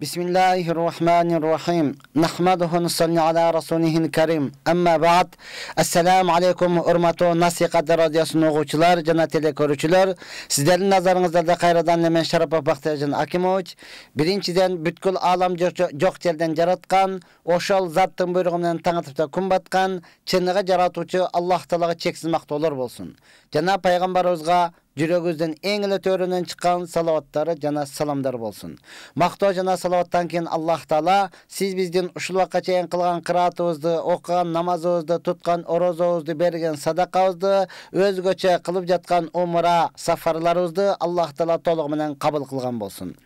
бисмиллахи рохманир рахимассалам алейкум урмауу насыйкат радиосунун угуучулар жана телекөрүүчүлөр сиздердин назарыңыздарда кайрадан мен шарапов бактыяржан акимович биринчиден бүткүл аалам жоқ жерден жаратқан, ошол заттың буйругу менен таң атыпта күн баткан чыныгы жаратуучу аллах таалага чексиз мактоолор болсун жана пайгамбарыбызга жүрөгүбүздүн эң эле төрүнөн чыккан салаваттары жана саламдар болсын. Мактоо жана салаваттан кийин Аллах Таала сиз биздин ушул убакка чейин кылган кыраатыбызды, окуган намазыбызды, туткан орозобузду, берген садакабызды, өзгөчө кылып жаткан умра сафарларыбызды Аллах Таала толугу менен кабыл кылган болсун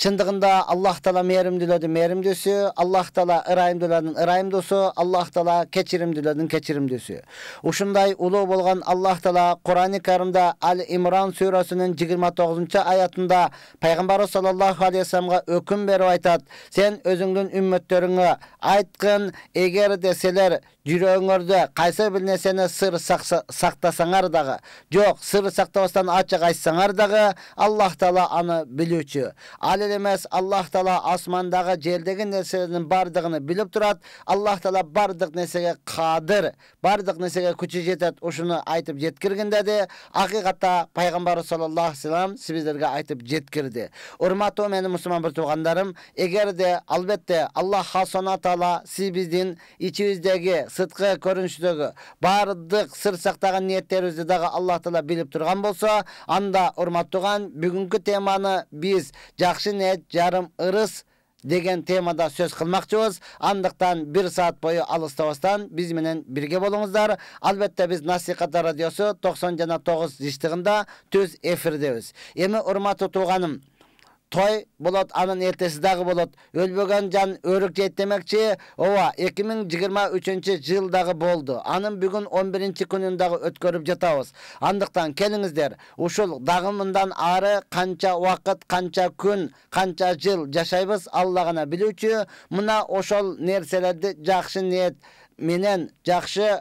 чындыгында Аллах Таала мээримдүүлөрдүн мээримдүүсү, Аллах Таала ырайымдүүлөрдүн ырайымдуусу, Аллах Таала кечиримдүүлөрдүн кечиримдүүсү. Ушундай улуу болгон Аллах Таала Курани Каримде Ал-Имран сүрөсүнүн 29-аятында пайгамбарыбыз саллаллаху алейхи өкім өкүм берип айтат: "Сен өзүңдүн үммөттөрүңө айткын, эгерде силер жүрөгүңөрдө кайсы бир нерсени сыр сактасаңар дагы, жок, сыр сактабастан ачык айтсаңар дагы, Аллах Таала аны билүүчү келет емес аллах тала асмандағы жердегі нәрселердің бардығыны біліп тұрады аллах тала бардық нәрсеге қадір бардық нәрсеге күші жетеді ұшыны айтып жеткіргенде де ақиқатта пайғамбар саллаллаху алейхи салам сіздерге айтып жеткірді урматтуу менин мусулман бир туугандарым эгерде албетте аллах хасана тағала сиз биздин ичибиздеги сырткы көрүнүштөгү сыр сақтаған ниеттерибизди дагы аллах тағала біліп тұрған болса анда туған бүгінгі теманы біз жақсы жарым ырыс деген темада сөз қылмақчыбыз. Андықтан 1 саат бойы алыстабастан біз менен бірге болыңыздар. Албетте біз Насихат радиосы 90 жана төз жиштігінде түз эфирдебиз. Эми туғаным, той болот, анын ертеси дагы болот. Өлбөгөн жан өрүк жет демекчи, ова 2023 жылдағы болду. Анын бүгүн 11-чи күнүн дагы өткөрүп жатабыз. Андыктан келиңиздер, ушул дагы мындан ары канча убакыт, канча күн, канча жыл жашайбыз, Алла гана билүүчү. Мына ошол нерселерди жакшы ниет менен жакшы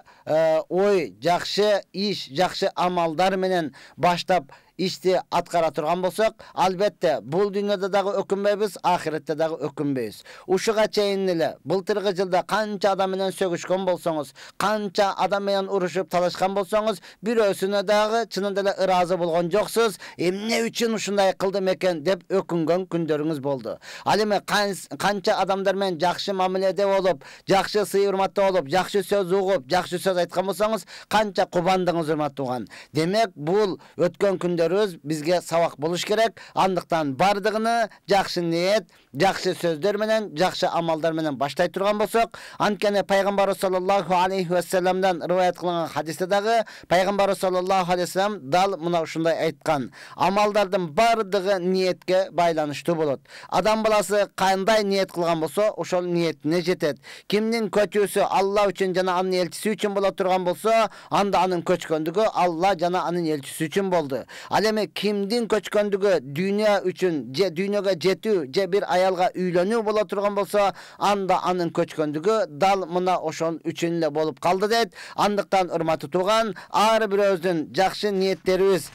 ой, жакшы иш, жакшы амалдар менен баштап ишти аткара турган болсок, албетте бул дүйнөдө дагы өкүнбөйбүз, ахиретте дагы өкүнбөйбүз. Ушуга чейин эле былтыркы жылда канча адам менен сөгүшкөн болсоңуз, канча адам менен урушуп талашкан болсоңуз, бирөөсүнө дагы чынында эле ыраазы болгон жоксуз. Эмне үчүн ушундай кылдым экен деп өкүнгөн күндөрүңүз болду. Ал эми канча адамдар менен жакшы мамиледе болуп, жакшы сый урматта болуп, жакшы сөз угуп, жакшы сөз айткан болсоңуз, канча кубандыңыз урматтуу Демек бул өткөн күндө өлөрүбүз бизге сабак болуш керек андыктан баардыгыны жакшы ниет жакшы сөздөр менен жакшы амалдар менен баштай турган болсок анткени пайгамбарыбыз саллаллаху алейхи вассаламдан рыбаят кылынган хадисте дагы пайгамбарыбыз саллаллаху алейхи вассалам дал мына ушундай айткан амалдардын баардыгы ниетке байланыштуу болот адам баласы кандай ниет кылган болсо ошол ниетине жетет кимдин көчүүсү алла үчүн жана анын элчиси үчүн боло турган болсо анда анын көчкөндүгү алла жана анын элчиси үчүн болду ал эми кимдин көчкөндүгү дүйнө үчүн же дүйнөгө жетүү же бир аялга үйлөнүү боло турган болсо анда анын көчкөндүгү дал мына ошон үчүн эле болуп калды дейт андыктан урматтуу тууган ар бирөөбүздүн жакшы ниеттерибиз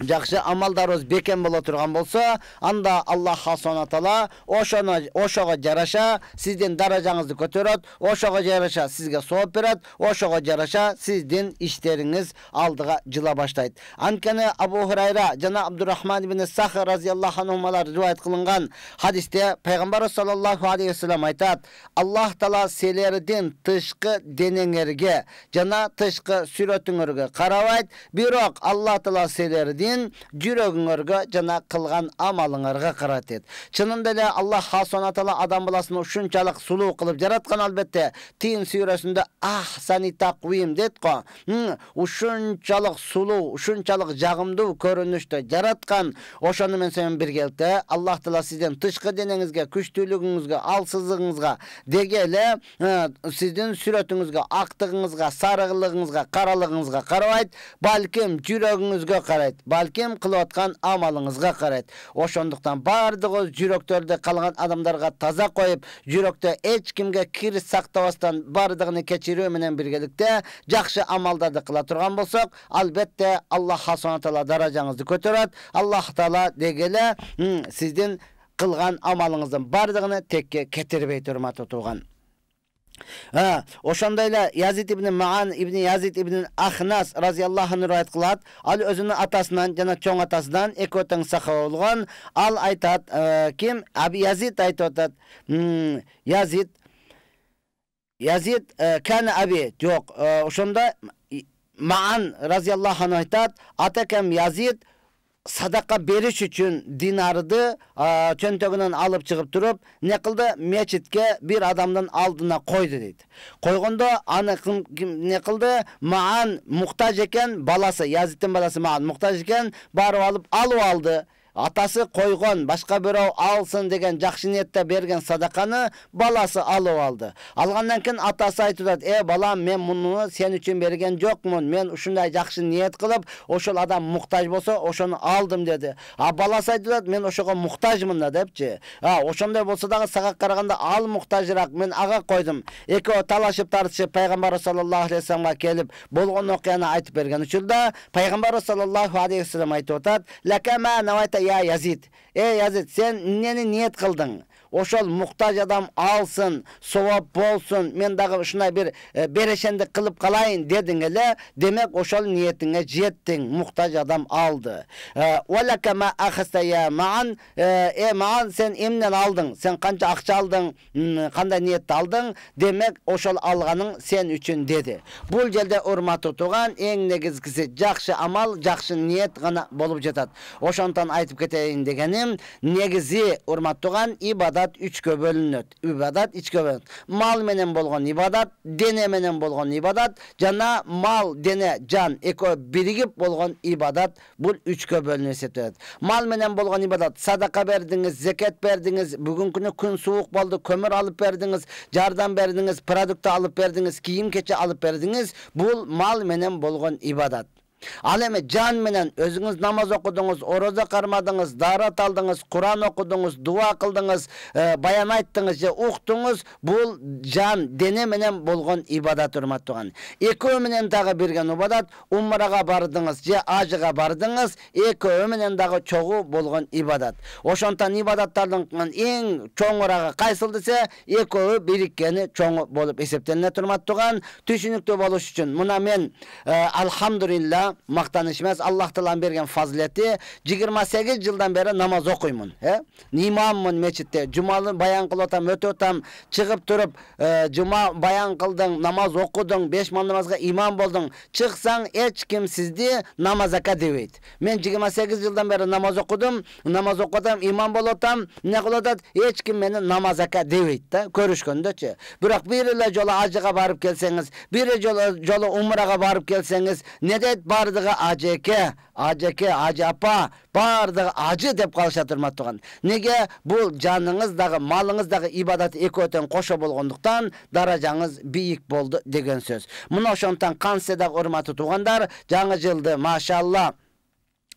жақсы амалдарыбыз бекем бола тұрған болса анда алла субхана тағала ошоны ошого жараша сиздин даражаңызды көтөрөт ошого жараша сизге сооп берет ошого жараша сиздин иштериңиз алдыга жыла баштайт анткени абу хурайра жана абдурахман ибн сах разияллаху анхумалар риваят кылынган хадисте пайгамбарыбыз саллаллаху алейхи вассалам айтат аллах таала силердин тышкы денеңерге жана тышкы сүрөтүңөргө карабайт бирок алла таала силердин кейін жүрегіңірге жана қылған амалыңарга қырат эт чынында эле аллах хасуан таала адам баласын ушунчалык сулуу қылып жаратқан албетте тин сүрөсүндө ахсани таквим деді го ушунчалык сулуу жағымды жагымдуу жаратқан жараткан мен сөйін биргеликте аллах таала сізден тышкы денеңізге күштілігіңізге, алсыздыгыңызга дегелі ә, сізден сүретіңізге, ақтығыңызға актыгыңызга қаралығыңызға каралыгыңызга карабайт жүрегіңізге қарайды балким кылыпкан амалыңызға карайт. Ошондуктан бардығыз, жүрөктөрдө қалған адамдарға таза қойып, жүрөктө эч кимге кир сактабастан бардыгын кечирүү менен биргеликте жакшы амалдарды кыла турган болсок, албетте Аллах Хасонатала даражаңызды көтөрөт. Аллах Таала дегеле сиздин қылған амалыңыздың бардыгын текке кетирбей турмат отуган. Ha, эле Язид ибн Маан ибн Язид ибн Ахнас разияллаху анһу риwayat кылат. Ал өзүнүн атасынан жана чоң атасынан эки тең сахаба болгон. Ал айтат, ким? Аби Язид айтып атат. Язид Язид кан аби, жок. Ошондо Маан разияллаху анһу айтат, атакам Язид садака бериш үчүн динарды чөнтөгүнөн алып шығып тұрып, не қылды? Мечитке бир адамдын алдына қойды, дейді. Койгондо аны ким не кылды? Маан муктаж экен баласы, Язидтин баласы Маан муктаж екен, барып алып алып алды атасы қойған басқа біреу алсын деген жақсы ниетте берген садақаны баласы алып алды алғаннан кейін атасы айтып жатады е «Э, балам мен мұны сен үшін берген жоқмын, мен ушундай жақсы ниет қылып ошол адам мұқтаж болса ошоны алдым деді а баласы айтып мен ошоға мұқтажмын депчи а ошондай болса дагы сага караганда ал мұқтажырақ мен аға қойдым экөө талашып тартышып пайғамбар саллаллаху алейхи вассаламға келип болгон окуяны айтып берген учурда пайгамбарыбыз саллаллаху алейхи вассалам айтып атат я язид ей язид сен нені ниет қылдың ошол муктаж адам алсын сооп болсун мен дагы ушундай бир э, берешендик кылып калайын дедиң эле демек ошол ниетиңе жеттиң муктаж адам алды э, э, «Э маан сен эмнен алдың сен канча акча алдың кандай ниетте алдың демек ошол алганың сен үчүн деди бул жерде урматтуу тууган эң негизгиси жакшы амал жакшы ниет гана болуп жатат ошондуктан айтып кетейин дегеним негизи урматтуу тууган ибадат ибадат үчкө бөлүнөт ибадат ичке бөлүнөт мал менен болгон ибадат дене менен болгон ибадат жана мал дене жан экөө биригип болгон ибадат бул үчкө бөлүнүп эсептелет мал менен болгон ибадат садака бердиңиз зекет бердиңиз бүгүнкү күнү күн суук болду көмүр алып бердиңиз жардам бердиңиз продукты алып бердиңиз кийим кече алып бердиңиз бул мал менен болгон ибадат Ал эми жан менен өзүңүз намаз окудуңуз, ороза кармадыңыз, дарат алдыңыз, Куран окудуңуз, дуа кылдыңыз, э, баян айттыңыз же уктуңуз, бул жан дене менен болгон ибадат урмат туган. Экөө менен дагы берген убадат, умрага бардыңыз же ажыга бардыңыз, экөө менен дагы чогуу болгон ибадат. Ошонтан ибадаттардын эң чоңурагы кайсыл десе, экөө бириккени чоң болуп эсептелинет турмат туган. Түшүнүктүү болуш үчүн мына мен э, алхамдулилла мақтаныш емес эмес аллах тааланын берген фазилети жыйырма сегиз жылдан бері намаз оқимын э имаммын мечитте жуманы баян кылып атам өтүп атам чыгып туруп жұма баян қылдың намаз оқыдың беш маал намазга имам болдың шықсаң ешкім сізді сизди намазака дебейт мен жыйырма сегиз жылдан бері намаз окудум намаз окуп атам имам болуп атам эмне кылып атат эч ким мени намазака дебейт да көрүшкөндөчү бирок бир эле жолу ажыга барып келсеңіз бир жолы жолы умрага барып не дейді баардыгы ажеке, ажы АЖАПА, баардыгы ажы деп калышат туган Неге? Бул малыңыз дагы ибадат тең кошо болгондуктан даражаңыз бийик болду деген сөз. Мына кантсе дагы урматтуу туугандар, жаңы жылды машалла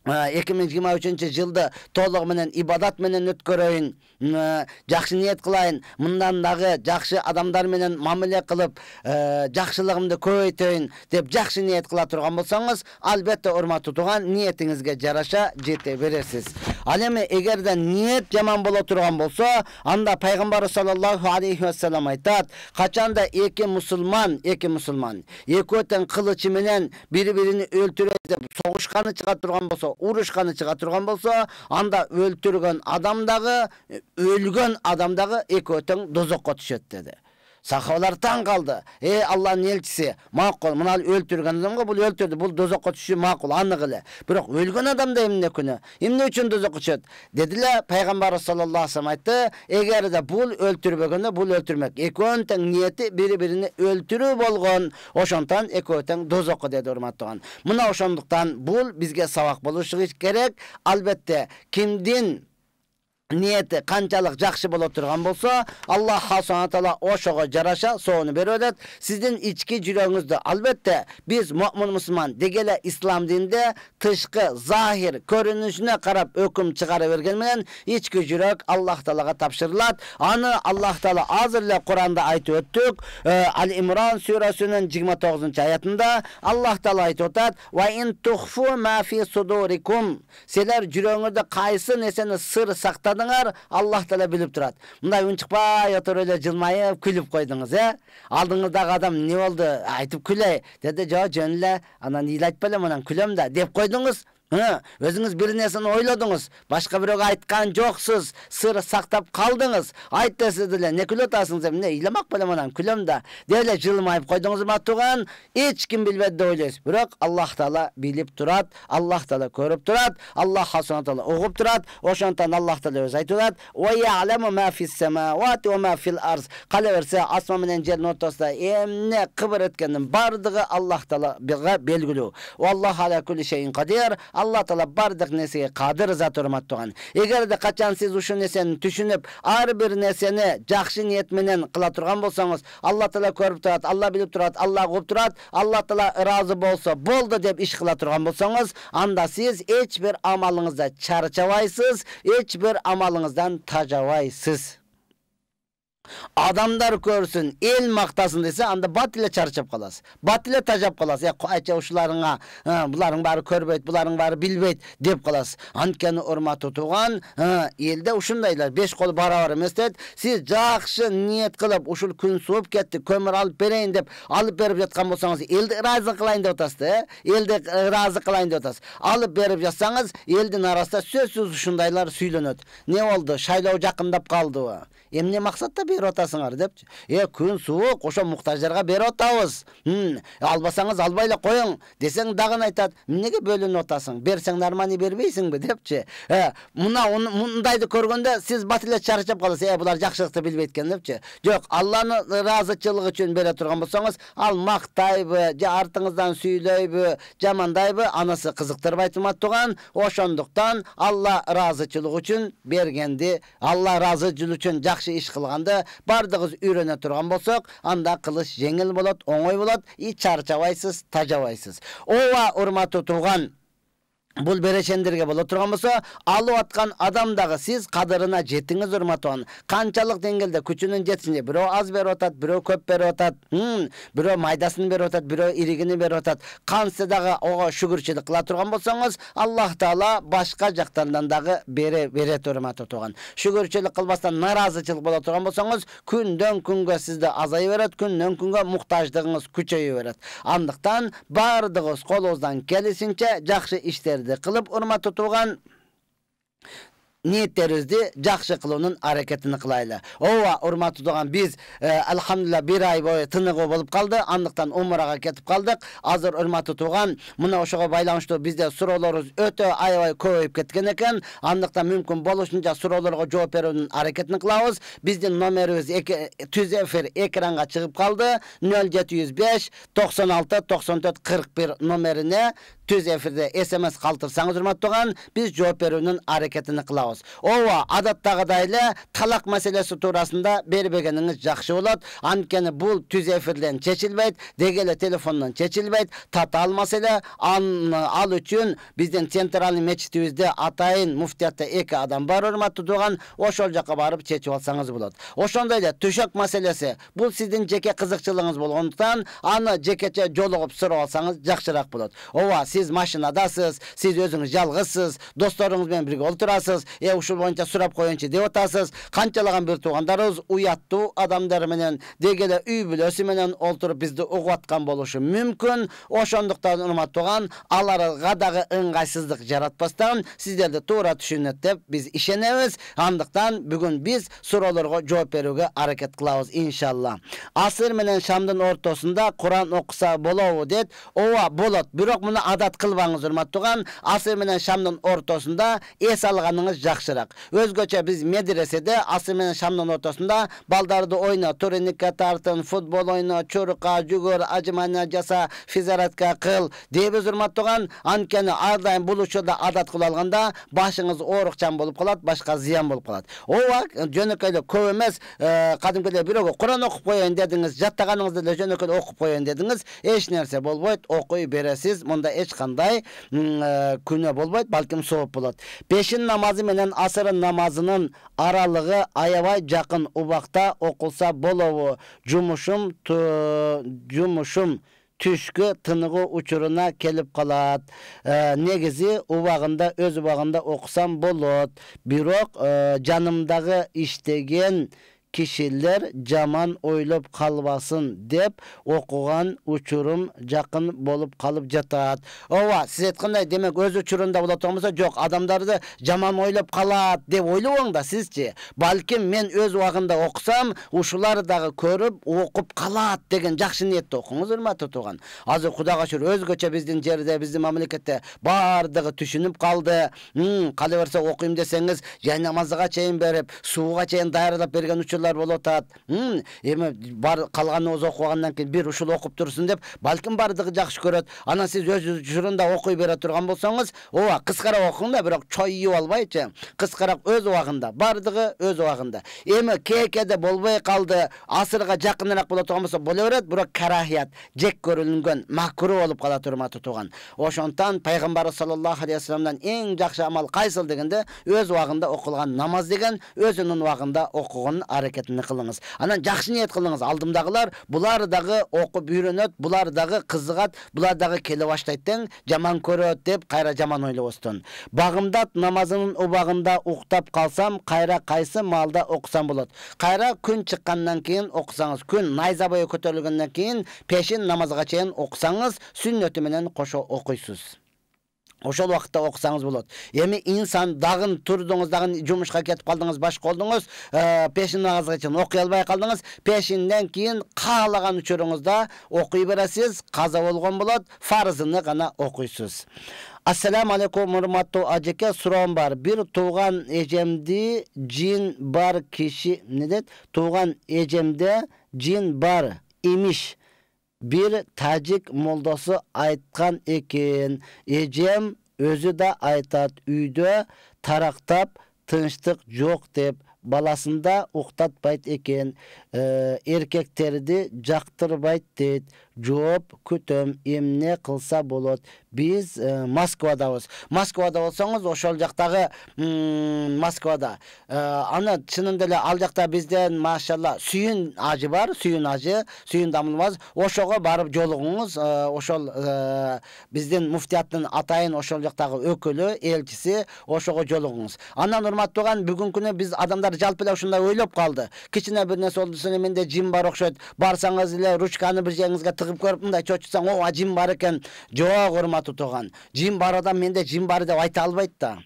эки миң жыйырма үчүнчү жылды толугу менен ибадат менен өткөрөйүн э, жакшы ниет кылайын мындан дагы жакшы адамдар менен мамиле кылып э, жакшылыгымды көбөйтөйүн деп жакшы ниет кыла турган болсоңуз албетте урматтуу тууган ниетиңизге жараша жете бересиз ал эми эгерде ниет жаман боло турган болсо анда пайгамбар саллаллаху алейхи вассалам айтат качанда эки мусулман эки мусулман экөө тең кылычы менен бири бирин өлтүрөт деп согушканы чыга турган болсо урушканы чыга турган болсо анда өлтүргөн адам дагы өлгөн адам дагы экөө тең дозокко түшөт деди сахабалар таң қалды е алланың елшісі мақұл мына өлтірген ғой, бұл өлтірді бұл дозаққа түсу мақұл анық іле бірақ өлген адамда емне күні Емне үшін дозаққа түшеді деділе пайғамбарымыз саллаллаху алейхи айтты егер де бұл өлтірбегені бұл өлтірмек екеуінің тең ниеті бири бирине өлтіру болған Ошонтан экөө тең дозаққа деді урматтыган мына ошондуктан бұл бізге сабақ болушы керек албетте кимдин ниети канчалык жакшы боло тұрған болса Алла Хасана тала ошого жараша сооуну берип өтөт. Сиздин ички жүрөгүңүздө албетте биз мؤмин мусулман дегеле ислам дінінде тышкы захир көрүнүшүнө карап өкүм чыгара берген менен ички жүрөк Аллах талага тапшырылат. Аны Аллах тала азыр эле Куранда айтып өттүк. әл имран сүрөсүнүн 29-аятында Аллах таала айтып отат: "Ва ин тухфу ма Силер кайсы нерсени сыр сактап алдыңар аллах таала біліп тұрады мындай унчукпай отуруп эле жылмайып күліп койдуңуз э алдыңыздагы адам не болды айтып күлей. Деді жок жөн эле анан айтпа элем анан күлөм да деп қойдыңыз өзіңіз бір нәрсені ойлодуңуз башка біреуге айтқан жоқсыз сыр сақтап қалдыңыз айт десе не эмне күлө атасыңыз деп эмне ыйламак белем анан күлөм да деп эле жылмайып койдуңуз матуган эч ким билбеді деп ойлойсуз бирок аллах таала билип турат аллах таала көрүп турат аллах субана таала угуп турат ошондуктан аллах таала өзү айтып турат кала берсе асман менен жердин ортосунда эмне кыбыр эткендин баардыгы аллах таалага белгилүү алла таала баардык нерсеге кадыр зат урматтаган эгерде качан сиз ушул нерсени түшүнүп ар бир нерсени жакшы ниет менен кыла турган болсоңуз алла таала көрүп турат алла билип турат алла угуп турат алла таала ыраазы болсо болду деп иш кыла турган болсоңуз анда сиз эч бир амалыңызда чарчабайсыз эч бир амалыңыздан тажабайсыз адамдар көрсін ел мақтасын десе анда бат эле чарчап каласыз бат эле тажап каласыз э кайча ушуларыңа булардын баары көрбөйт булардын баары билбейт деп каласыз анткени урматтуу тууган элде ушундайлар беш кол барабар эмес дейт сиз жакшы ниет кылып ушул күн сууп кетти көмүр алып берейин деп алып берип жаткан болсоңуз элди ыраазы кылайын деп атасыз да э элди ыраазы кылайын деп атасыз алып берип жатсаңыз элдин арасында сөзсүз ушундайлар сүйлөнөт эмне болду шайлоо жакындап калдыбы эмне максатта берип атасыңар депчи э күн суук ошо муктаждарга берип атабыз албасаңыз албай эле коюң десең дагы айтат эмнеге бөлүнүп атасың берсең нормальный бербейсиңби депчи мына мындайды көргөндө сиз бат эле чарчап каласыз э булар жакшылыкты билбейт экен депчи жок алланын ыраазычылыгы үчүн бере турган болсоңуз ал мактайбы же артыңыздан сүйлөйбү жамандайбы анысы кызыктырбай туған ошондуктан алла ыраазычылыгы үчүн бергенди алла ыраазычылыгы үчүн жакшы яхшы иш қылғанды бардығыз үйрөнө тұрған болсок, анда қылыш жеңил болот, оңой болот и чарчабайсыз, тажабайсыз. Ова урматы тұрған, Бұл берешендерге бола тұрған болса, алып атқан адамдағы сіз қадырына жетіңіз ұрматуан. Қанчалық деңгелде күчінің жетсін деп, бирөө аз берип отат, бирөө көп берип отат, бирөө майдасын бер отат, біреу берип атат отат. дагы оға шүгүрчүлүк қыла тұрған болсаңыз, Аллах Таала башқа жақтардан дағы бере бере урматтуу тууган шүгүрчүлүк қылбастан наразычылық бола тұрған болсаңыз, күнден күнге сізді азая берет, күнден күнге мұқтаждығыңыз күчөйө берет. Андықтан бардығыз қолыздан келісінше жақсы іштер ниеттерди кылып урматты туган ниеттерибизди жакшы кылуунун аракетин кылайлы. Ова урмат тутуган биз алхамдулла бир ай бою тыныгы болуп калды, андыктан умрага кетип калдык. Азыр урмат тутуган мына ошого байланыштуу бизде суроолорубуз өтө аябай көбөйүп кеткен екен Андыктан мүмкүн болушунча суроолорго жооп берүүнүн аракетин кылабыз. Биздин номерибиз түз эфир экранга чыгып калды. 0705 96 94 41 номерине түз эфирде смс калтырсаңыз урматтууган биз жооп берүүнүн аракетин кылабыз ооба адаттагыдай эле талак маселеси туурасында бербегениңиз жакшы болот анткени бул түз эфирден чечилбейт деги эле телефондон чечилбейт татаал маселе ал үчүн биздин центральный мечитибизде атайын муфтиятта эки адам бар урматтуу тууган ошол жака барып чечип алсаңыз болот ошондой эле төшөк маселеси бул сиздин жеке кызыкчылыгыңыз болгондуктан аны жекече жолугуп сурап алсаңыз жакшыраак болот ооба сіз машинадасыз сіз өзіңіз жалғызсыз достарыңызбен бірге отырасыз е ушул боюнча сурап коеюнчу деп атасыз канчалаган бир туугандарыбыз уяттуу адамдар менен деги эле үй бүлөсү менен олтуруп бизди угуп аткан болушу мүмкүн ошондуктан урматтуу тууган аларга дагы ыңгайсыздык жаратпастан сиздерди туура түшүнөт деп биз ишенебиз андыктан бүгүн биз суроолорго жооп берүүгө аракет кылабыз иншалла асыр менен шамдын ортосунда куран окуса болобу дейт ооба болот бирок муну қылбаңыз кылбаңыз туған асы менен шамдын ортосунда эс алганыңыз жакшыраак өзгөчө биз медреседе асыр менен шамдын ортосунда балдарды ойно турникке тартын футбол ойно чурка жүгүр ажимания жаса физзарядка кыл дейбиз урматтуган анткени ар дайым бул учурда адат кылып алганда башыңыз оорукчан болуп калат башка зыян болуп калат ооба жөнөкөй эле көп эмес э, кадимкидей бирөөгө куран окуп коеюн дедиңиз жаттаганыңызды эле жөнөкөй окуп коеюн дедиңиз эч нерсе болбойт окуй бересиз мында эч ешқандай э, күнә болмайды, балким сооп болады. пешин намазы менен асыр намазының аралығы аябай жақын убакта оқылса болобу жумушум жумушум түшкү тыныгуу учуруна келіп калат э, негизи убагында өз убагында окусам болот бирок э, жанымдагы иштеген кишилер жаман ойлоп калбасын деп окуган учурум жакын болуп калып жатат ооба сиз айткандай демек өз учурунда турган болсо жок адамдарды жаман ойлоп калат деп ойлобоң да сизчи балким мен өз убагында окусам ушулар дагы көрүп окуп калат деген жакшы ниетте окуңуз урматтуу тууган азыр кудайга шүгүр өзгөчө биздин жерде биздин мамлекетте баардыгы түшүнүп калды кала берсе окуйм десеңиз жай намазга чейин берип сууга чейин даярдап берген учур жағдайлар болуп эми бар калганы өзү алгандан кийин бир ушул окуп турсун деп балким баардыгы жакшы көрөт анан сиз өз учурунда окуй бере турган болсоңуз ооба кыскараак окуң да бирок чоюп албайчы кыскараак өз убагында баардыгы өз убагында эми кээкеде болбой калды асырга жакыныраак боло турган болсо боло берет бирок карахият жек көрүлгөн макру болуп кала урматтуу тууган ошондуктан пайгамбарыбыз саллаллаху алейхи вассаламдан эң жакшы амал кайсыл дегенде өз убагында окулган намаз деген өзүнүн убагында окуган harakatini қылыңыз, анан жакшы ниет кылыңыз алдымдагылар булар дагы окуп үйрөнөт булар дагы кызыгат булар дагы келе баштайт жаман көрөт деп қайра жаман ойлобостон Бағымдат намазының убагында уктап қалсам, қайра қайсы малда окусам болот кайра күн чыккандан кейін окусаңыз күн найза бою көтөрүлгөндөн кийин пешин намазга чейин окусаңыз сүннөтү менен кошо окуйсуз ошол убакытта окусаңыз болот эми инсан дагы турдуңуз дагы жумушка кетип калдыңыз башка болдуңуз э, пешинаңызга чейин окуй албай калдыңыз пешинден кийин каалаган учуруңузда окуй бересиз каза болгон болот фарзыны гана окуйсуз ассаламу алейкум урматтуу ажеке суроом бар бир тууган эжемди жин бар киши эмне дейт тууган эжемде жин бар имиш Бір тажик молдасы айтқан екен ежем өзі да айтат үйдө тарақтап тынчтык жоқ деп баласында уктатпайт экен эркектерди жактырбайт дейт жооп күтөм эмне кылса болот биз э, москвадабыз москвада болсоңуз ошол жактагы москвада э, аны чынында эле ал жакта бизден машалла сүйүн ажы бар сүйүн ажы сүйүн дамылмаз ошого барып жолугуңуз э, ошол биздин муфтияттын атайын ошол жактагы өкүлү элчиси ошого жолугуңуз анан урматтуу уган бүгүнкү күнү биз адамдар алар жалпы эле ушундай ойлоп калды кичине бир нерсе менде жин бар окшойт барсаңыз эле ручканы бир жериңизге тыгып көрүп мындай чочутсаң ооба жин бар экен жок урматтуу тууган жин бар адам менде жин бар деп айта албайт да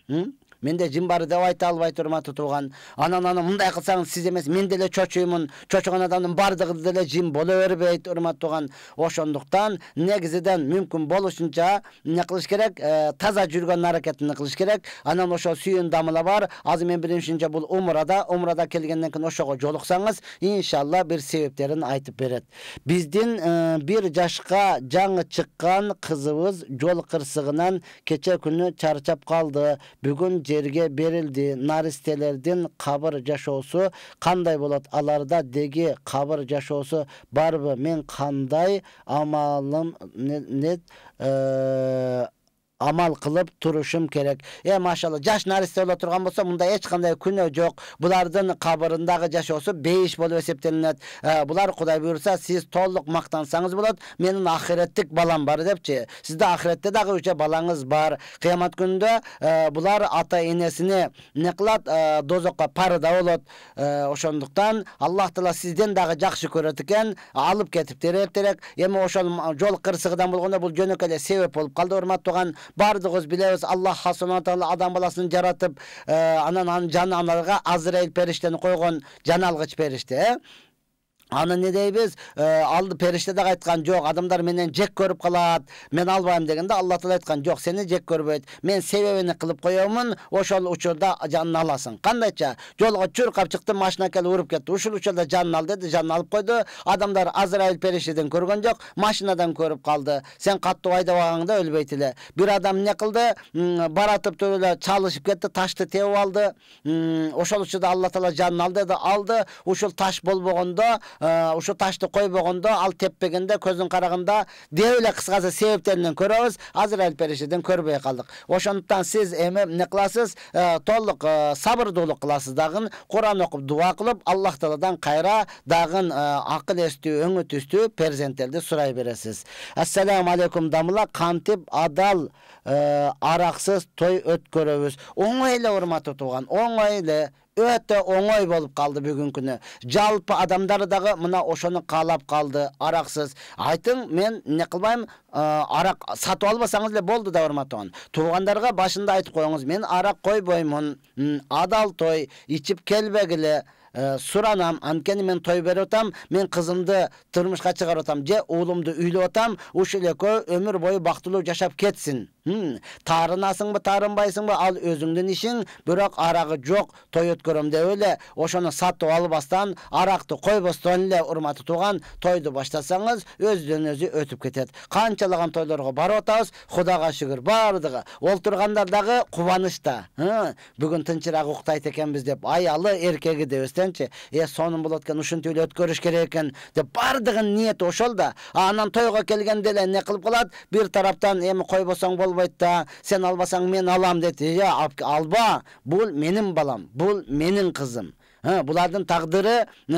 менде жин бар деп айта албай турмун тууган анан аны мындай кылсаңыз сиз эмес мен деле чочуймун чочуган адамдын баардыгы деле жин боло бербейт урматтуу тууган ошондуктан негизиден мүмкүн болушунча эмне кылыш керек э, таза жүргөн аракетин кылыш керек анан ошол сүйүн дамыла бар азыр мен билишимче бул умрада умрада келгенден кийин ошого жолуксаңыз иншалла бир себептерин айтып берет биздин э, бир жашка жаңы чыккан кызыбыз жол кырсыгынан кече күнү чарчап калды бүгүн жерге берілді. наристелердин кабыр жашоосу қандай болады аларда деги кабыр жашоосу барбы мен қандай амалым э, амал кылып турушум керек э машалла жаш наристе боло турган болсо мында эч кандай күнөө жок булардын кабырындагы жашоосу бейиш болуп эсептелинет булар кудай буюрса сиз толук мактансаңыз болот менин ахиреттик балам бар депчи сизде ахиретте дагы уже балаңыз бар кыямат күнүндө булар ата энесини эмне кылат дозокко парыда болот ошондуктан аллах таала сизден дагы жакшы көрөт экен алып кетип эртерээк эми ошол жол кырсыгыдан болгондо бул жөнөкөй эле себеп болуп калды урматтуу уган бардығыз билебиз Алла субхана таала адам баласын жаратып э, анан анын жанын аларга азырайыл периштени койгон жаналгыч периште э аны не дейбиз э, ал дагы айткан жок адамдар менен жек көрүп калат мен албайм дегенде алла таала айткан жок сени жек көрбөйт мен себебини кылып коемун ошол учурда жанын аласың кандайча жолго чуркап чыкты машина келип уруп кетти ушул учурда жанын ал деди жанын алып койду адамдар азраил периштеден көргөн жок машинадан көрүп калды сен катуу айдабаганда өлбөйт эле бир адам эмне кылды баратып туруп эле чалышып кетти ташты тебип алды ошол учурда алла таала жанын ал деди алды ушул таш болбогондо Э, ушу ташты койбогондо ал теппегенде көздүн караганда деп эле кыскасы себептеринен көрөбүз азырайыл беришиден көрбөй калдык ошондуктан сиз эми эмне кыласыз э, толук э, сабырдуулук кыласыз дагы куран окуп дуба кылып аллах тааладан кайра дагы акыл эстүү өңү түстүү перзенттерди сурай бересиз ассаламу алейкум дамыла кантип адал араксыз той өткөрөбүз оңой эле урматтуу тууган оңой эле өте оңой болып қалды бүгін күні жалпы адамдар дағы мына ошоны қалап қалды арақсыз айтың мен не қылмаймын ә, арақ сатып алмасаңыз да болды даурматон туғандарға башында айтып қойыңыз мен арақ қойбаймын адал той ичип келбегіле Э, суранам, анткени мен той берип атам, мен кызымды турмушка чыгарып атам же уулумду үйлөп атам, ушул экөө өмүр бою бактылуу жашап кетсин. таарынасыңбы таарынбайсыңбы ал өзүңдүн ишиң, бирок арагы жок, той өткөрөм деп эле, ошону сатып албастан, аракты койбостон эле урматтуу тууган тойду баштасаңыз, өзүнөн өзү өтүп кетет. Канчалаган тойлорго барып атабыз, кудайга шүгүр, баардыгы отургандар дагы кубанычта. Бүгүн тынчыраак уктайт экенбиз деп, аялы, эркеги дебестен анча э сонун болот экен ушинтип эле өткөрүш керек экен деп баардыгынын ниети ошол да анан тойго келгенде эле эмне кылып калат бир тараптан эми койбосоң болбойт да сен албасаң мен алам дейт алба бул менин балам бул менин кызым бұлардың тағдыры,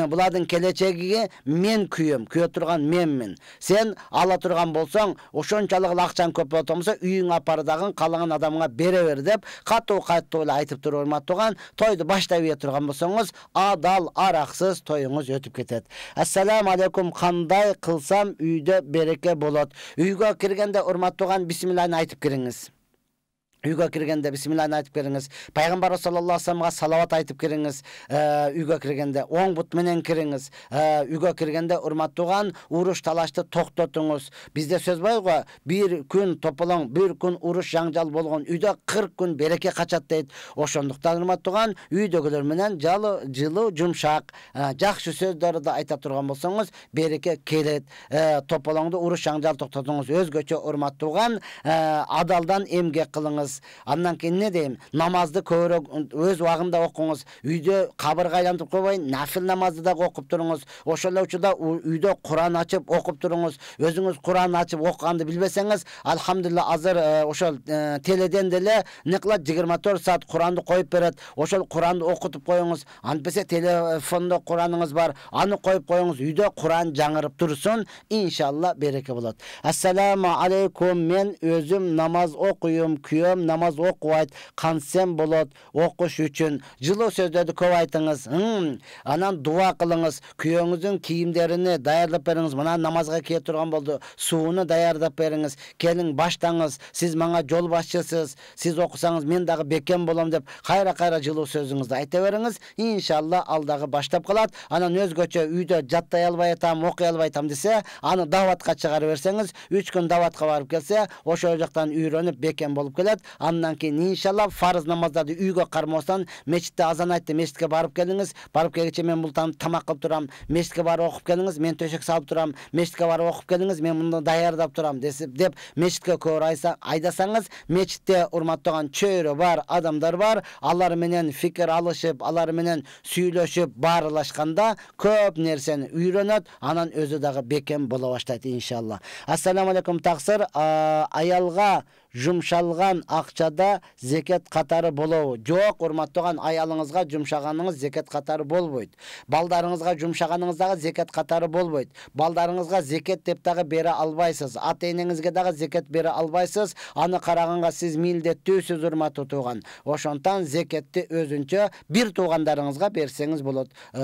бұлардың келечегіге мен күйім, күйе тұрған менмін. Сен ала тұрған болсаң, эле акчаң көп болот болмаса, үйүңө апар дагы каалаган адамыңа бере бер деп, катуу катуу эле айтып туруп урматтыган, тойду баштай бере турган болсоңуз, адал араксыз тоюңуз өтүп кетет. Ассаламу алейкум, кандай кылсам үйдө береке болот. Үйгө киргенде урматтыган бисмилланы айтып кириңиз үйге кіргенде бисмилланы айтып кириңиз пайғамбар саллаллаху алейхи айтып кириңиз э, үйге кіргенде оң бұт менен э, үйге кіргенде киргенде туған уруш талашты тоқтатыңыз бізде сөз ғой бир күн тополоң бір күн уруш жаңжал болған үйде кырк күн береке качат дейді ошондуктан урматтууган үйдөгүлөр менен жалы жылуу жумшак жакшы сөздөрдү айта турган болсоңуз береке келет тополоңду уруш жаңжал токтотуңуз өзгөчө урматтууган адалдан эмгек кылыңыз оқыңыз андан кейін не деймін намазды көбірек өз уағында оқыңыз үйде қабырға айландырып қоймай нәпіл намазды да оқып тұрыңыз учурда үйде құран ачып оқып тұрыңыз өзіңіз құран ачып оқығанды білбесеңіз алхамдулилла азыр э, ошол э, теледен деле ныкылат жыйырма төрт саат құранды қойып береді ошол құранды оқытып қойыңыз антпесе телефонда құраныңыз бар аны қойып қойыңыз үйде құран жаңырып тұрсын иншалла береке болады ассаламу алейкум мен өзім намаз окуйм күйөөм адам намаз айт, кантсем болот окуш үчүн Жылы сөздерді көп айтыңыз анан дуа қылыңыз. күйөөңүздүн кийимдерини даярдап беріңіз. мына намазға кие тұрған болды. Суыны даярдап беріңіз. келің баштаңыз сіз маңа жол башчысыз сіз оқысаңыз, мен дағы бекем болам деп қайра қайра жылуу сөзіңізді айта бериңиз иншалла алдағы баштап қалады. анан өзгөчө үйде жаттай албай атам оқи албай атам десе аны дааватка шығарып берсеңіз, 3 күн дааватка барып келсе ошол жақтан үйреніп бекем болып келет андан кейін иншалла фарыз намаздарды үйге қармастан мешітте азан айтты мешітке барып келіңіз барып келгенше мен бұлтанып тамақ қылып тұрамын мешітке барып оқып келіңіз мен төсек салып тұрамын мешітке барып оқып келіңіз мен мұны даярдап тұрамын десіп деп мешітке айса, айдасаңыз мешітте урматтаған чөйрө бар адамдар бар алар менен фикір алышып алар менен сүйлөшүп баарлашканда көп нерсени үйрөнөт анан өзү дагы бекем боло баштайт иншалла ассаламу алейкум таксыр аялга жұмшалған ақчада зекет қатары болобу жоқ урматтаган аялыңызға жұмшағаныңыз зекет қатары болбойт балдарыңызға жұмшағаныңыздағы зекет қатары болбойт балдарыңызға зекет деп дагы бере албайсыз ата энеңизге дагы зекет бере албайсыз аны сіз сиз милдеттүүсүз урматтуу тууган ошондуктан зекетті өзүнчө бір туугандарыңызга берсеңіз болот э,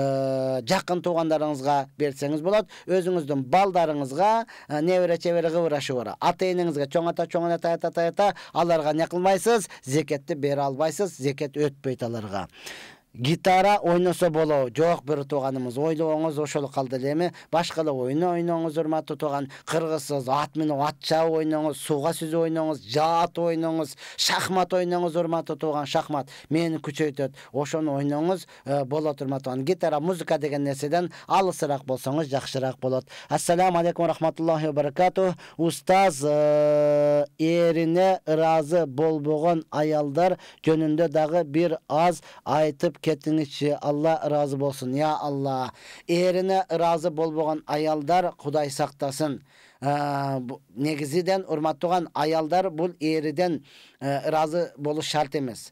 жақын туугандарыңызга берсеңіз болот өзіңіздің балдарыңызға э, небере чебере кыбыра шыбыра ата энеңизге чоң ата чоң ата айта ата аларга эмне кылмайсыз зекетти бере албайсыз зекет өтпейді аларга гитара ойносо болобу жок бир тууганымыз ойлооңуз ошол калды эле эми башка эле оюн ойноңуз урматтуу тууган кыргызсыз ат минип ат чабып ойноңуз сууга сүзүп ойноңуз атып ойноңуз шахмат ойноңуз урматтуу тууган шахмат мээни күчөйтөт ошону ойноңуз болот урматтуу тууган гитара музыка деген нерседен алысыраак болсоңуз жакшыраак болот ассаламу алейкум рахматуллахи баракату устаз эрине ыраазы болбогон аялдар жөнүндө дагы бир аз айтып кеттің ішші алла ыразы болсын я алла еріне разы болбоған аялдар құдай сақтасын негізіден ұрматтыған аялдар бұл еріден разы болу шарт емес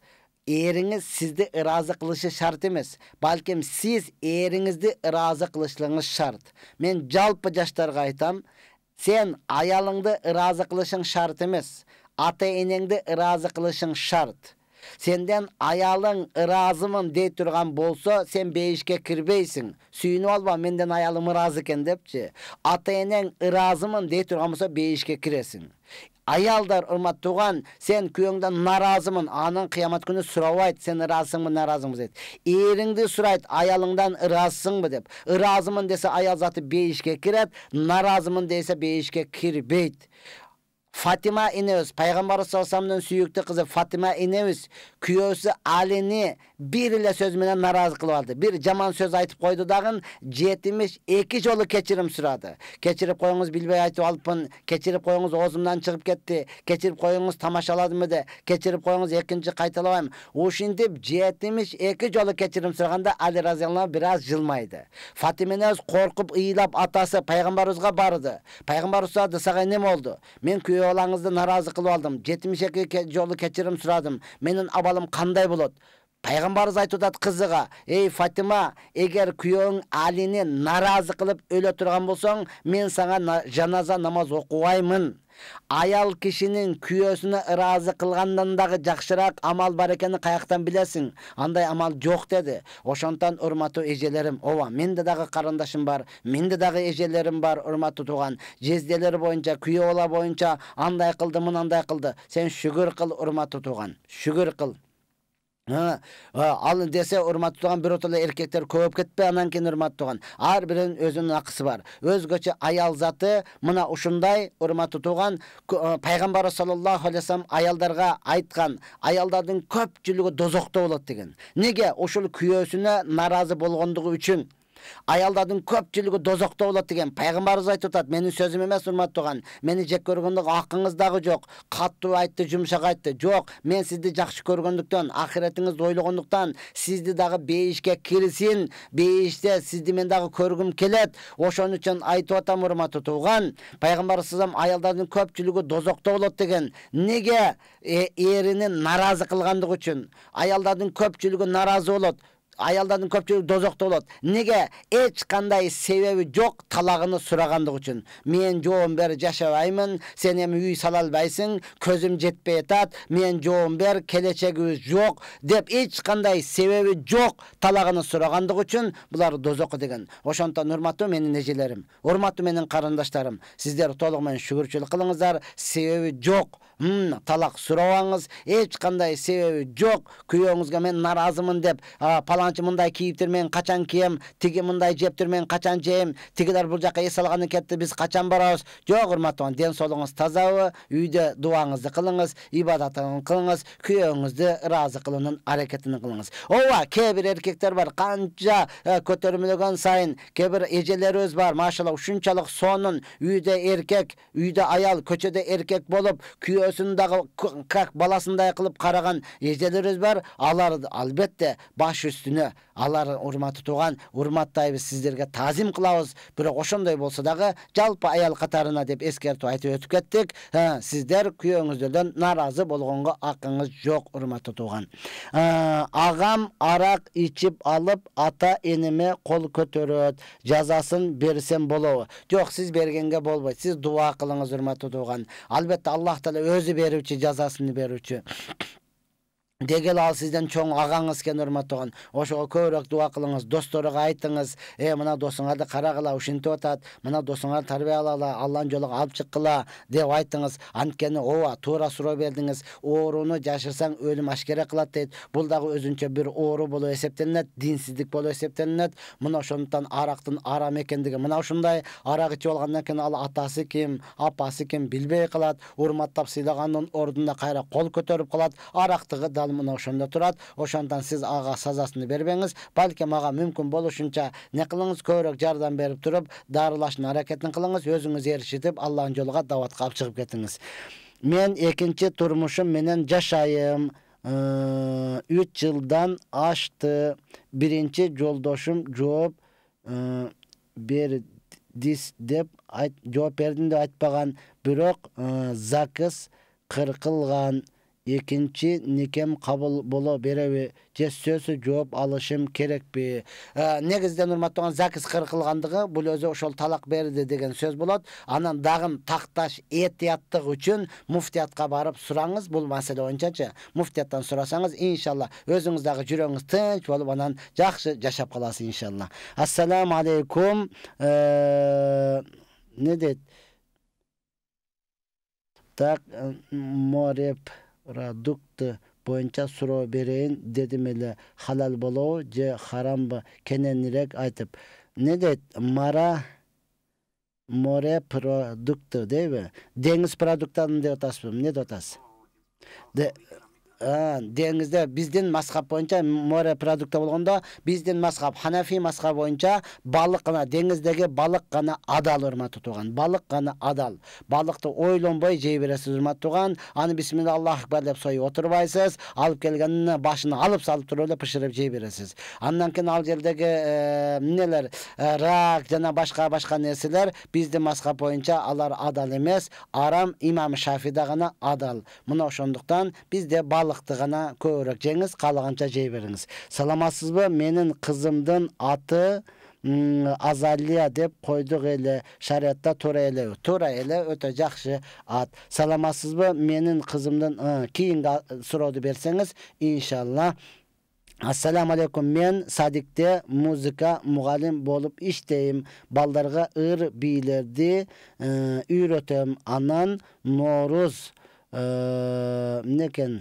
еріңіз сізді ыразы қылышы шарт емес бәлкім сіз еріңізді ыразы қылышыңыз шарт мен жалпы жаштарға айтам, сен аялыңды ыразы қылышың шарт емес ата енеңді ыразы қылышың шарт Сенден аялың ыразымын дей тұрған болса, сен бейішке кірбейсің. Сүйіні алба, менден аялым ыразы кен ата энең ыразымын дей тұрған болса, бейішке кіресің. Аялдар ұрмат туған, сен күйөөңдөн наразымын, аның қиямат күні сұрау айт, сен ыраазысыңбы нааразыңбы наразың эриңди сурайт Еріңді аялыңдан ыразсың деп. ыразымын десе аял заты бейішке наразымын десе бейішке кірбейді. Фатима Инеус, пайғамбар салсамның сүйікті қызы Фатима энебиз күйөөсү Алини бір сөз менен наразы кылып алды. Бір жаман сөз айтып қойды дагы жетимиш екі жолы кечирим сұрады. кечирип қойыңыз билбей айтып алыппын, кечирип қойыңыз оозумдан шығып кетті, кечирип қойыңыз тамашаладым іді, кечирип қойыңыз екінші кайталабайм ушинтип деп эки жолу жолы сураганда сұрғанда Али бир біраз жылмайды. фатима энебиз қорқып ыйлап атасы пайгамбарыбызга барды барыды. сурады сага эмне болды. Мен күйеусі oğlanızdan narazı kılı oldum. 72 yolu keçirim suradım. Menin abalım kanday bulut. пайғамбарымыз айтып қызыға Эй, фатима егер күйеуің алине наразы қылып өле тұрған болсаң мен саған жаназа намаз оқуаймын аял кишинин күйөөсүнө ыраазы кылгандан дагы жакшыраак амал бар экенин каяктан билесиң андай амал жок деди ошондуктан урматтуу эжелерим ооба менде дагы карындашым бар менде дагы эжелерим бар урматтуу тууган жезделер боюнча күйөө бала боюнча андай кылды мынандай кылды сен шүгүр кыл урматтуу тууган шүгүр кыл ал десе урмат тууган бир еркектер эркектер көп кетпей анан кийин урмат тууган ар биринин өзүнүн акысы бар өзгөчө аял заты мына ушундай урматтуу тууган пайгамбарыбыз саллаллаху алейхи вассалам аялдарга айткан аялдардын көпчүлүгү дозокто болот деген неге ушул күйөөсүнө нааразы болгондугу үчүн аялдардын көпчүлүгү дозокто болот деген пайгамбарыбыз айтып атат менин сөзүм эмес урматтуу уган мени жек көргөндүк акыңыз дагы жок катуу айтты жумшак айтты жок мен сизди жакшы көргөндүктөн акыретиңизди ойлогондуктан сизди дагы бейишке кирсин бейиште сизди мен дагы көргүм келет ошон үчүн айтып атам урматтуу тууган пайгамбарыбыз аялдардын көпчүлүгү дозокто болот деген неге эрини наразы кылгандыгы үчүн аялдардын көпчүлүгү наразы болот аялдардын көпчүлүгү дозокто болот неге эч кандай себеби жок талагыны сурагандыгы үчүн мен жоон бер жашабаймын сен эми үй сала албайсың көзүм жетпей атат мен жоон бер келечегибиз жок деп эч кандай себеби жок талагыны сурагандыгы үчүн булар дозокко деген ошондуктан урматтуу менин эжелерим урматтуу менин карындаштарым сиздер толугу менен шүгүрчүлүк кылыңыздар себеби жок талак сурабаңыз эч кандай себеби жок күйөөңүзгө мен нааразымын деп мындай кийиптир мен качан кием тиги мындай жептир мен качан жейм тигилер бул жака эс алганы кетти биз качан барабыз жок урматтуу ден соолугуңуз тазабы үйдө дубаңызды кылыңыз ибадатыңызды кылыңыз күйөөңүздү ыраазы кылуунун аракетин кылыңыз ооба кээ бир эркектер бар канча көтөрмөлөгөн сайын кээ бир эжелерибиз бар машалла ушунчалык сонун үйдө эркек үйдө аял көчөдө эркек болуп күйөөсүн дагы как баласындай кылып караган эжелерибиз бар алар албетте баш үстүн алар урматы тууган урматтайбыз сиздерге таазим кылабыз бирок ошондой болсо дагы жалпы аял катарына деп ескерту айтып өтүп кеттик ә, сиздер күйөөңүздөрдөн нааразы болгонго акыңыз жок урматтуу тууган ә, агам арак ичип алып ата еніме қол көтөрөт жазасын берсем болобу Жоқ, сіз бергенге болбойт сіз дуа кылыңыз урматтуу тууган албетте аллах таала өзү берүүчү жазасын берүүчү дегел ал сизден чоң агаңыз экен урматтаган ошого көбүрөөк дуба кылыңыз досторго айтыңыз э мына досуңарды карагыла ушинтип атат мына досуңарды тарбиялагыла алланын жолуга алып чыккыла деп айтыңыз анткени ооба туура суроо бердиңиз ооруну жашырсаң өлүм ашкере кылат дейт бул дагы өзүнчө бир оору болуп эсептелинет динсиздик болуп эсептелинет мына ошондуктан арактын арам экендиги мына ушундай арак ичип алгандан кийин ал атасы ким апасы ким билбей калат урматтап сыйлагандын ордуна кайра кол көтөрүп калат арактыгы да мына ошондо турат ошондон сиз ага сазасын бербеңиз балким ага мүмкүн болушунча не кылыңыз көбүрөөк жардам берип туруп дарылашын аракетин кылыңыз өзүңүз ээрчитип аллахтын жолуга дават алып чыгып кетиңиз мен экинчи турмушум менен жашайм э, үч жылдан ашты биринчи жолдошум жооп э, бердис деп жооп бердим деп айтпаган бирок э, кыркылган экинчи никем кабыл боло береби же сөзсүз жооп алышым керекпи урматтуу ә, нурматтуу закис кыркылгандыгы бул өзү ошол талак берди деген сөз болот анан дагы такташ этияттык үчүн муфтиятка барып сураңыз бул маселе боюнчачы муфтияттан сурасаңыз иншалла өзүңүз дагы жүрөгүңүз тынч болуп анан жакшы жашап каласыз иншалла ассаламу алейкум эмне ә, дейт так мореп продукты боюнча суроо берейин дедим эле халал болобу же харамбы кененирээк айтып эмне дейт мара море продукты дейби деңиз продуктарын деп атасызбы эмне деп атасыз Э, деңізде біздің масхаб бойынша море продукты болғанда біздің масхаб ханафи масхаб бойынша балық қана деңіздегі балық гана адал урматтуу тууган балық қана адал Балықты ойланбай жей бересіз урматтуу тууган аны бисмилла аллаху акбар деп сойып отурбайсыз алып келгенин башына алып салып тұрып эле пышырып жей бересіз андан кийин ал жердеги эмнелер э, рак жана башка башка нерселер биздин масхаб боюнча алар адал эмес арам имам шафида гана адал мына ошондуктан бизде балықты ғана көбірек жеңіз қалағанша жей беріңіз ба менің қызымдың аты азалия деп қойдық еле шариатта тура еле тура еле өте жақсы ат ба менің қызымдың кейінгі сұрауды берсеңіз иншалла Ассаламу алейкум. Мен Садикте музыка мұғалім болып иштейм. балдарға ыр билерді үйрөтөм. Анан Норуз, мінекен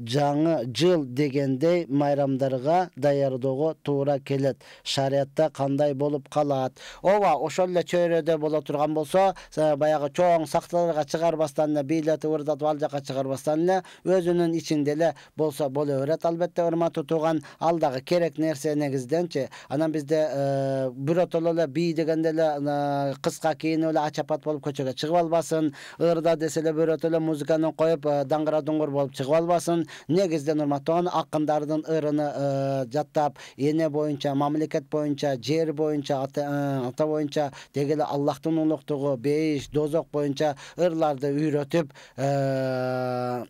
жаңы жыл дегендей майрамдарга даярдоого туура келет шариятта кандай болуп калат ооба ошол эле чөйрөдө боло турган болсо э, баягы чоң сахталарга чыгарбастан эле бийлетип ырдатып ал жака чыгарбастан эле өзүнүн ичинде эле болсо боло берет албетте урматтуу тууган ал дагы керек нерсе негизиденчи анан бизде э, биротоло эле бий дегенде эле э, кыска кийинип эле ачапат болуп көчөгө чыгып албасын ырда десе эле биротоло музыканы коюп даңгыра дуңгур болуп чыгып албасын негизде нурматон акындардын ырыны э, жаттап эне боюнча мамлекет боюнча жер боюнча ата э, боюнча деги эле аллахтын улуктугу бейиш дозок боюнча ырларды үйрөтүп э,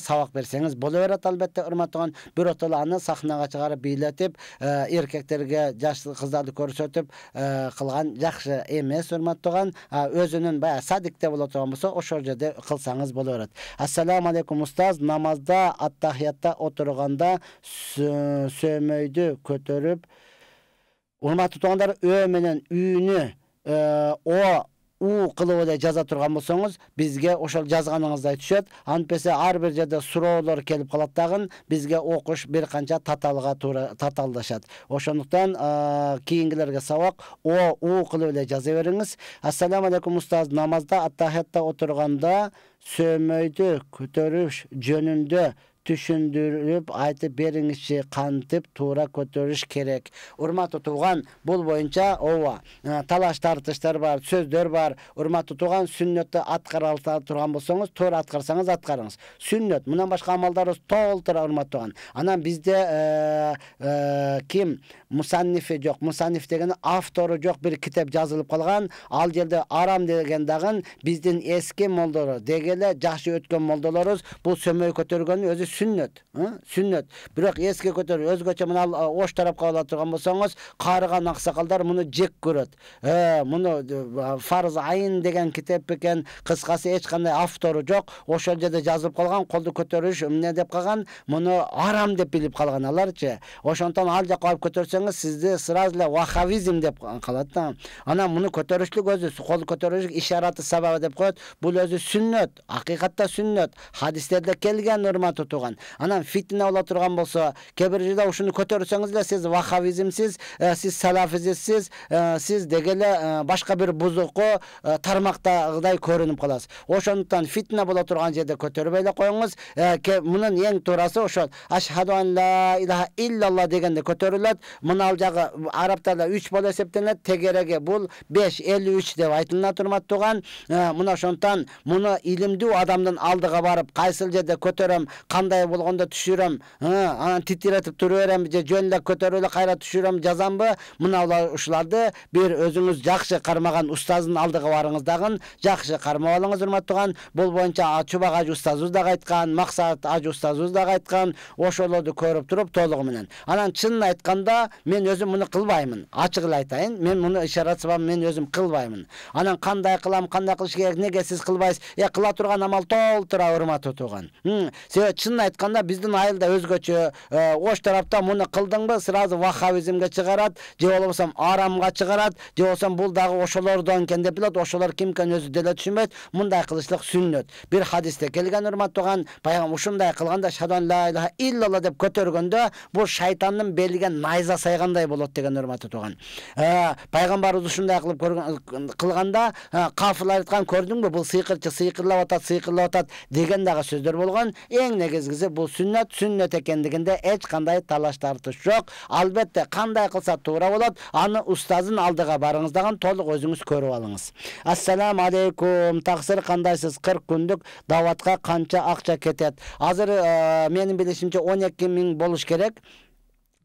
сабак берсеңиз боло берет албетте ырматон бирок деле аны сахнага чыгарып бийлетип эркектерге жаш кыздарды көрсөтүп кылган жакшы эмес урматтаган өзүнүн баягы садикте боло турган болсо ошол жерде кылсаңыз боло берет ассаламу алейкум устаз намазда аттахиятта отырғанда сөмөйді көтеріп урматтуу туугандар ө менен үні э, о у эле жаза турган болсоңуз бизге ошол жазганыңыздай түшөт антпесе ар бир жерде суроолор келип калат дагы бизге окуш бир канча таталдашады. туура татаалдашат ошондуктан э, кийингилерге сабак о у кылып эле жаза бериңиз ассаламу алейкум устаз намазда аттахиятта отурганда сөмөйдү көтөрүш жөнүндө түшүндүрүп айтып бериңизчи кантип туура көтөрүш керек урматтуу тууган бул боюнча ооба ә, талаш тартыштар бар сөздөр бар урматтуу тууган сүннөттү аткара турган болсоңуз туура аткарсаңыз аткарыңыз сүннөт мындан башка амалдарыбыз толтура урматтуу тууган анан бизде ә, ә, ким мусаннифи жок мусаниф деген автору жок бир китеп жазылып калган ал жерде арам деген дагы биздин эски молдолор деги эле жашы өткөн молдолорубуз бул сөмөй көтөргөн өзү сүннөт сүннөт бирок эски көтөрүп өзгөчө мына ош тарапка ала турган болсоңуз карыган аксакалдар муну жек көрөт муну фарз айын деген китеп бекен кыскасы эч кандай автору жок ошол жерде жазылып калган колду көтөрүш эмне деп калган муну арам деп билип калган аларчы ошондуктан ал жака алып көтөрсөң десеңиз сизди сразу эле вахавизм деп калат да анан муну көтөрүшлүк өзү кол көтөрүшлүк ишараты сабабы деп коет бул өзү сүннөт акыйкатта сүннөт хадистерде келген урматтуу тууган анан фитна боло турган болсо кээ бир жерде ушуну көтөрсөңүз эле сиз вахавизмсиз ә, сиз салафизсиз ә, сиз деги эле ә, башка бир бузуку тармактагыдай көрүнүп каласыз ошондуктан фитна боло турган жерде көтөрбөй эле коюңуз мунун эң туурасы ошол ашхаду ан ла илаха иллалла дегенде көтөрүлөт мынау жагы арабтарда үч болуп эсептелет тегереги бул беш элүү үч деп айтылына туган ә, мына ошондуктан муну илимдүү адамдын алдыга барып кайсыл жерде көтөрөм кандай болгондо түшүрөм ә, анан титиретип тура берем же жөн эле көтөрүп эле кайра түшүрөм жазамбы мына ушуларды бир өзүңүз жакшы кармаган устаздын алдыга барыңыз дагы жакшы кармап алыңыз туган бул боюнча чубак ажы устазыбыз дагы айткан максат ажы устазыбыз дагы айткан ошолорду көрүп туруп толугу менен анан чынын айтканда мен өзім мұны қылбаймын эле айтайын мен мұны ишаратсыбан мен өзім қылбаймын анан қандай қылам қандай кылыш керек неге сіз қылбайсыз е қыла тұрған амал толтура урматтуу тууган себеби чынын айтканда биздин айылда өзгөчө ә, ош тарапта муну кылдыңбы сразу вахабизмге чыгарат же болбосо арамга чыгарат же болбосо бул дагы ошолордон экен деп билет ошолор ким экенин өзү деле түшүнбөйт мындай кылышлык сүннөт бир хадисте келген тууган пайгамбар ушундай кылганда шадан ла илла деп көтөргөндө бул шайтандын белген найзасы қандай болады деген ұрматы туған ә, пайғамбарыбыз ушундай кылып кылганда «Ә, кафырлар айткан көрдүңбү бул сыйкырчы сыйкырлап атат сыйкырлап атат деген дагы сөздөр болгон эң негизгиси бұл сүннөт сүннөт экендигинде эч кандай талаш тартыш жок албетте қандай қылса туура болады, аны ұстазын алдыға барыңыз деген толық өзіңіз көріп алыңыз ассалаумағалейкум алейкум таксыр кандайсыз кырк күндүк дааватка канча акча кетет азыр ә, менің билишимче он эки миң болуш керек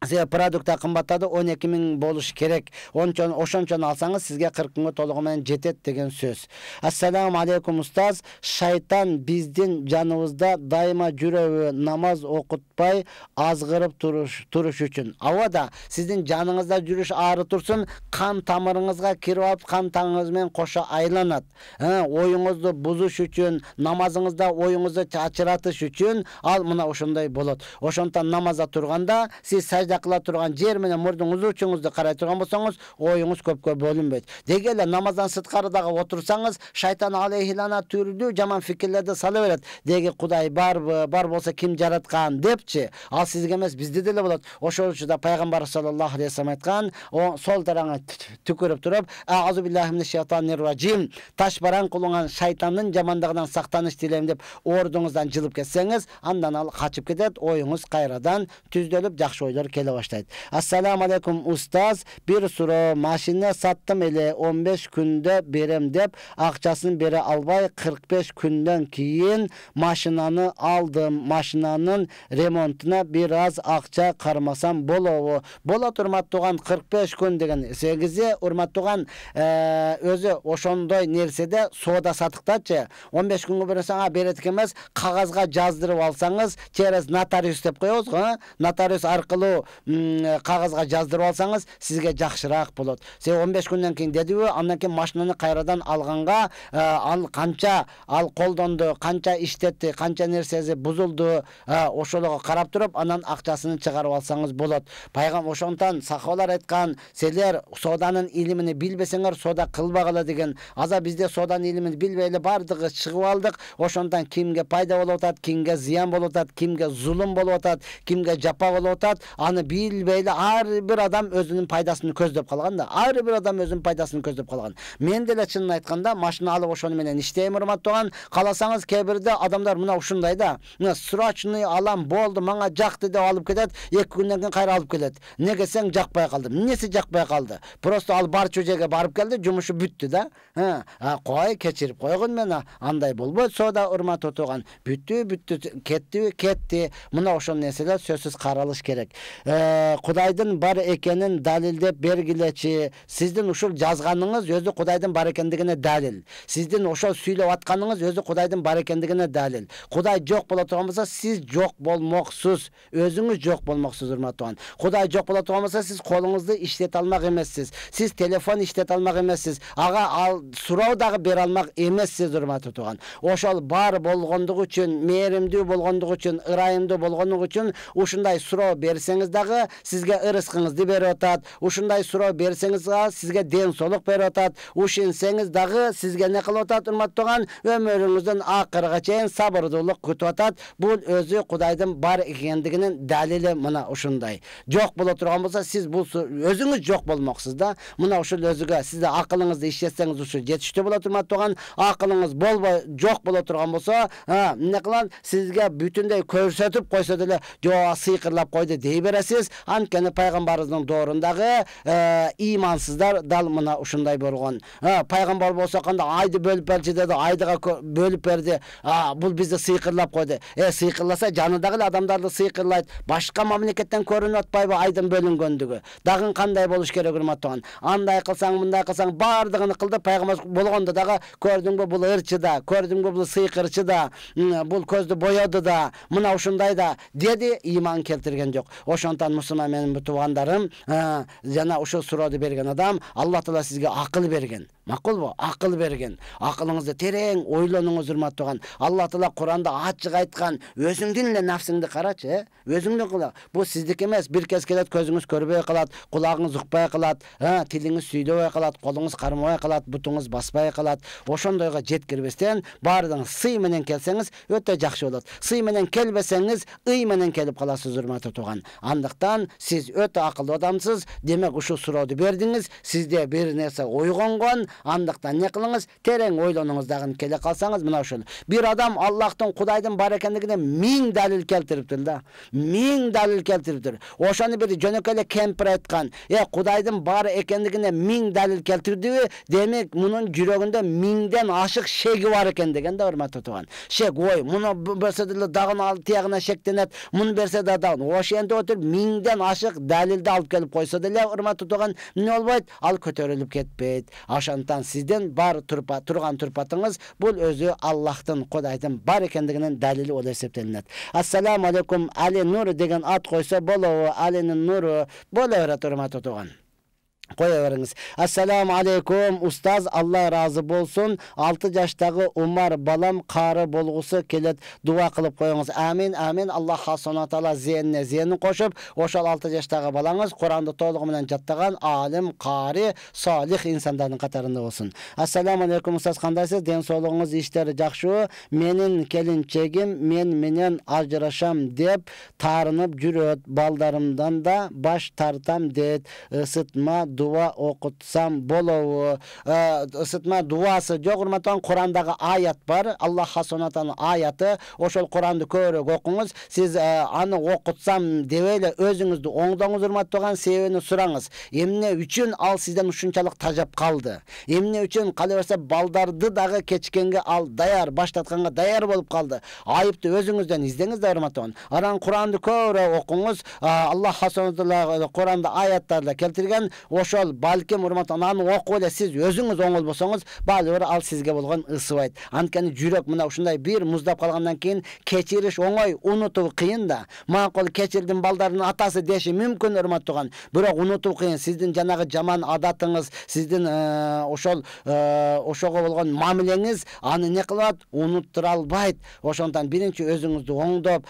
себеби продукты кымбаттады он эки миң болуш керек ончон ошончону алсаңыз сизге кырк күнгө толугу менен жетет деген сөз ассаламу алейкум устаз шайтан биздин жаныбызда дайыма жүрөбү намаз окутпай азгырып туруш туруш үчүн да сиздин жаныңызда жүрүш ары турсун кан тамырыңызга кирип алып кан тамырыңыз менен кошо айланат оюңузду бузуш үчүн намазыңызда оюңузду чачыратыш үчүн ал мына ошондой болот ошондуктан намазда турганда сиз пайда кыла турган жер менен мурдуңузду учуңузду карай турган болсоңуз оюңуз көпкө бөлүнбөйт деги эле намаздан сырткары дагы отурсаңыз шайтан алейхилана түрдүү жаман фикирлерди сала берет деги кудай барбы бар болсо ким жараткан депчи ал сизге эмес бизди деле болот ошол үчүн да пайгамбарыбыз саллаллаху алейхи айткан сол тараңа түкүрүп туруп аузу биллахи мин ражим таш баран кулуңан шайтандын жамандыгынан сактаныш тилейм деп ордуңуздан жылып кетсеңиз андан ал качып кетет оюңуз кайрадан түздөлүп жакшы ойлор келе boshlaydi Ассаламу устаз ұстаз. суроо сұрау саттым эле он 15 күндө берем деп. ақчасын бере албай 45 күндөн кийин машинаны алдым машинанын ремонтуна бир аз акча кармасам болобу болот урматтууган 45 күн деген сегизи урматтууган өзү ошондой нерседе соода сатыктачы 15 күнгө бир сага берет эмес кагазга жаздырып алсаңыз через нотариус деп коебуз го нотариус аркылуу кагазга э, жаздырып алсаңыз сизге жакшыраак болот себеби он беш күндөн кийин дедиби андан кийин машинаны кайрадан алганга э, ал канча ал колдонду канча иштетти канча нерсеси бузулду э, ошолорго карап туруп анан акчасын чыгарып алсаңыз болот пайгам ошондуктан сахабалар айткан силер сооданын илимин билбесеңер соода кылбагыла деген аза бизде сооданын илимин билбей эле баардыгы чыгып алдык ошондуктан кимге пайда болуп атат кимге зыян болуп атат кимге зулум болуп атат кимге жапа болуп атат аны билбейли ар бир адам өзүнүн пайдасын көздөп калган да ар бир адам өзүнүн пайдасын көздөп калган мен деле чынын айтканда машина алып ошону менен иштейм ырматтууган кааласаңыз кээ бирде адамдар мына ушундай да мына срочный алам болду мага жакты деп алып кетет эки күндөн кийин кайра алып келет эмнеге сен жакпай калды эмнеси жакпай калды просто ал барчу жерге барып келди жумушу бүттү да кой кечирип койгун мен андай болбойт сода урматтуу тууган бүттү бүттү кеттиби кетти мына ошол нерселер сөзсүз каралыш керек кудайдын бар экенин далилдеп бергилечи сиздин ушул жазганыңыз өзү кудайдын бар экендигине далил сиздин ошол сүйлөп атканыңыз өзү кудайдын бар экендигине далил кудай жок боло турган болсо сиз жок болмоксуз өзүңүз жок болмоксуз урматтуу уган кудай жок боло турган болсо сиз колуңузду иштете алмак эмессиз сиз телефон иштете алмак эмессиз ага ал суроо дагы бере алмак эмессиз урматтуу тууган ошол бар болгондугу үчүн мээримдүү болгондугу үчүн ырайымдуу болгондугу үчүн ушундай суроо берсеңиз дагы сизге ырыскыңызды берип атат. Ушундай суроо берсеңиз сизге ден соолук берип атат. Ушинсеңиз дагы сизге эмне кылып атат, урматтаган өмүрүңүздүн акырга чейин сабырдуулук күтүп атат. Бул өзү Кудайдын бар экендигинин далили мына ушундай. Жок боло турган болсо сиз бул өзүңүз жок болмоксуз да. Мына ушул өзүгө сизде акылыңызды иштетсеңиз ушу жетиштүү болот, урматтаган акылыңыз болбой жок боло турган болсо, эмне кылат? Сизге бүтүндөй көрсөтүп койсо деле, жоо сыйкырлап койду дей бересиз билесиз анткени пайгамбарыбыздын доорундагы ыймансыздар э, дал мына ушундай болгон э, пайгамбар болсо кандай айды бөлүп берчи деди айдыга бөлүп берди бул бизди сыйкырлап койду э сыйкырласа жанындагы эле адамдарды сыйкырлайт башка мамлекеттен көрүнүп атпайбы айдын бөлүнгөндүгү дагы кандай болуш керек урматтуу андай кылсаң мындай кылсаң баардыгын кылды пайгамбар болгондо дагы көрдүңбү бул ырчы да көрдүңбү бул сыйкырчы да бул көздү бояды да мына ушундай да деди ыйман келтирген жок ошон сондуктан мусулман менин туугандарым жана ушул суроону берген адам алла таала сизге акыл берген макулбу акыл берген акылыңызды терең ойлонуңуз уган алла таала куранда ачык айткан өзүңдүн эле нафсыңды карачы э ә? өзүңдүн кыла бул сиздики эмес бир кез келет көзүңүз көрбөй калат кулагыңыз укпай калат ә? тилиңиз сүйдөбөй калат колуңуз кармабай калат бутуңуз баспай калат ошондойго жеткирбестен баардыгын сый менен келсеңиз өтө жакшы болот сый менен келбесеңиз ый менен келип каласыз урматтуу тууган андыктан сиз өтө акылдуу адамсыз демек ушул суроону бердиңиз сизде бир нерсе ойгонгон андықтан не қылыңыз терең ойланыңыз дағын келе қалсаңыз мына ушул бир адам аллахтың құдайдың бар екендігіне миң далил келтириптир да миң далил келтириптир ошону бир жөнөкөй эле кемпир айткан э кудайдын бар экендигине миң далил келтирдиби демек мұның жүрөгүндө миңден ашық шегі бар екен деген да урматтуу тууган шек ой мұны берсе деле дагы ал тиягына шектенет муну берсе да дагы ошентип отуруп миңден ашық дәлелді алып келіп қойса деле урматтуу тууган эмне болбойт ал көтеріліп кетпейді. ошон сондықтан сізден бар тұрпа, тұрған турпатыңыз бұл өзі аллахтын құдайдың бар екендігінің дәлелі болуп эсептелинет ассаламу алейкум али деген ат қойса болуы, алинин нуру боло берет урматтуу қоя беріңіз ассаламу алейкум ұстаз алла разы болсын алты жаштағы умар балам қары болғысы келет дуа қылып қойыңыз әмин әмин алла субхана тағала зеніне зенін қосып ошол алты жаштағы балаңыз құранды толығыменен жаттаған алим қари салих инсандардың қатарында болсын ассаламу алейкум ұстаз қандайсыз денсаулығыңыз іштері жақсы менің келіншегім мен менен ажырашам деп тарынып жүрөт балдарымдан да баш тартам дейді ысытма дуа оқытсам болову ысытма э, дуасы жогурматан курандагы аят бар аллах хасонатан аяты ошол куранды көбүрөөк окуңуз сиз э, аны окутсам деп эле өзүңүздү оңдоңуз урматтаган себебин сураңыз эмне үчүн ал сизден ушунчалык тажап калды эмне үчүн кала берсе балдарды дагы кечкенге ал даяр баш даяр болуп калды айыпты өзүңүздөн издеңиз да урматтаган анан куранды көбүрөөк окуңуз э, аллах куранда аяттарда келтирген ошол балким урматтуу анан окуп эле сиз өзүңүз оңол болсоңуз баары бир ал сизге болгон ысыбайт анткени жүрөк мына ушундай бир муздап калгандан кийин кечириш оңой унутуу кыйын да макул кечирдим балдардын атасы деши мүмкүн урматтуу тууган бирок унутуу кыйын сиздин жанагы жаман адатыңыз сиздин ошол ошого болгон мамилеңиз аны эмне кылат унуттура албайт ошондуктан биринчи өзүңүздү оңдоп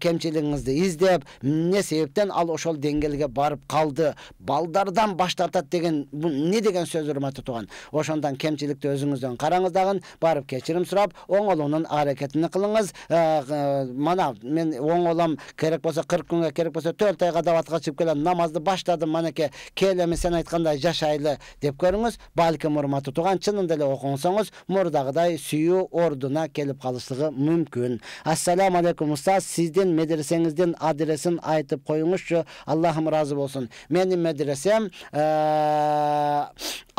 кемчилигиңизди издеп эмне себептен ал ошол деңгээлге барып калды балдардан баш тартат деген бұл не деген сөз урматтуу тууган ошондон кемчиликти өзүңүздөн караңыз дагы барып кечирим сурап оңолуунун аракетин кылыңыз э, э, мына мен оңолом керек болсо кырк күнгө керек болсо төрт айга дабатка чыгып келем намазды баштадым манеке эми сен айткандай жашайлы деп көрүңүз балким урматтуу тууган чынында эле окуңсоңуз мурдагыдай сүйүү ордуна келип калыштыгы мүмкүн ассаламу алейкум устаз сиздин медресеңиздин адресин айтып коюңузчу аллахым ыраазы болсун менин медресем э, Э,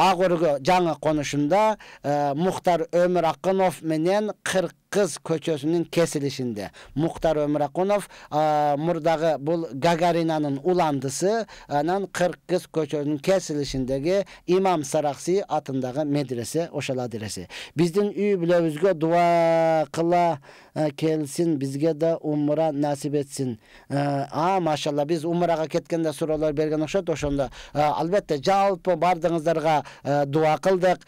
ак жаңы конушунда э, мухтар өмүр акынов менен кырк кыз көчөсүнүн кесилишинде муктар өмүракунов мурдагы бул гагаринанын уландысы анан кырк кыз көчөсүнүн кесилишиндеги имам саракси атындагы медресе ошол адреси биздин үй бүлөбүзгө дуба кыла келсин бизге да умра насип этсин а машалла биз умрага кеткенде суроолор берген окшойт ошондо албетте жалпы баардыгыңыздарга дуба кылдык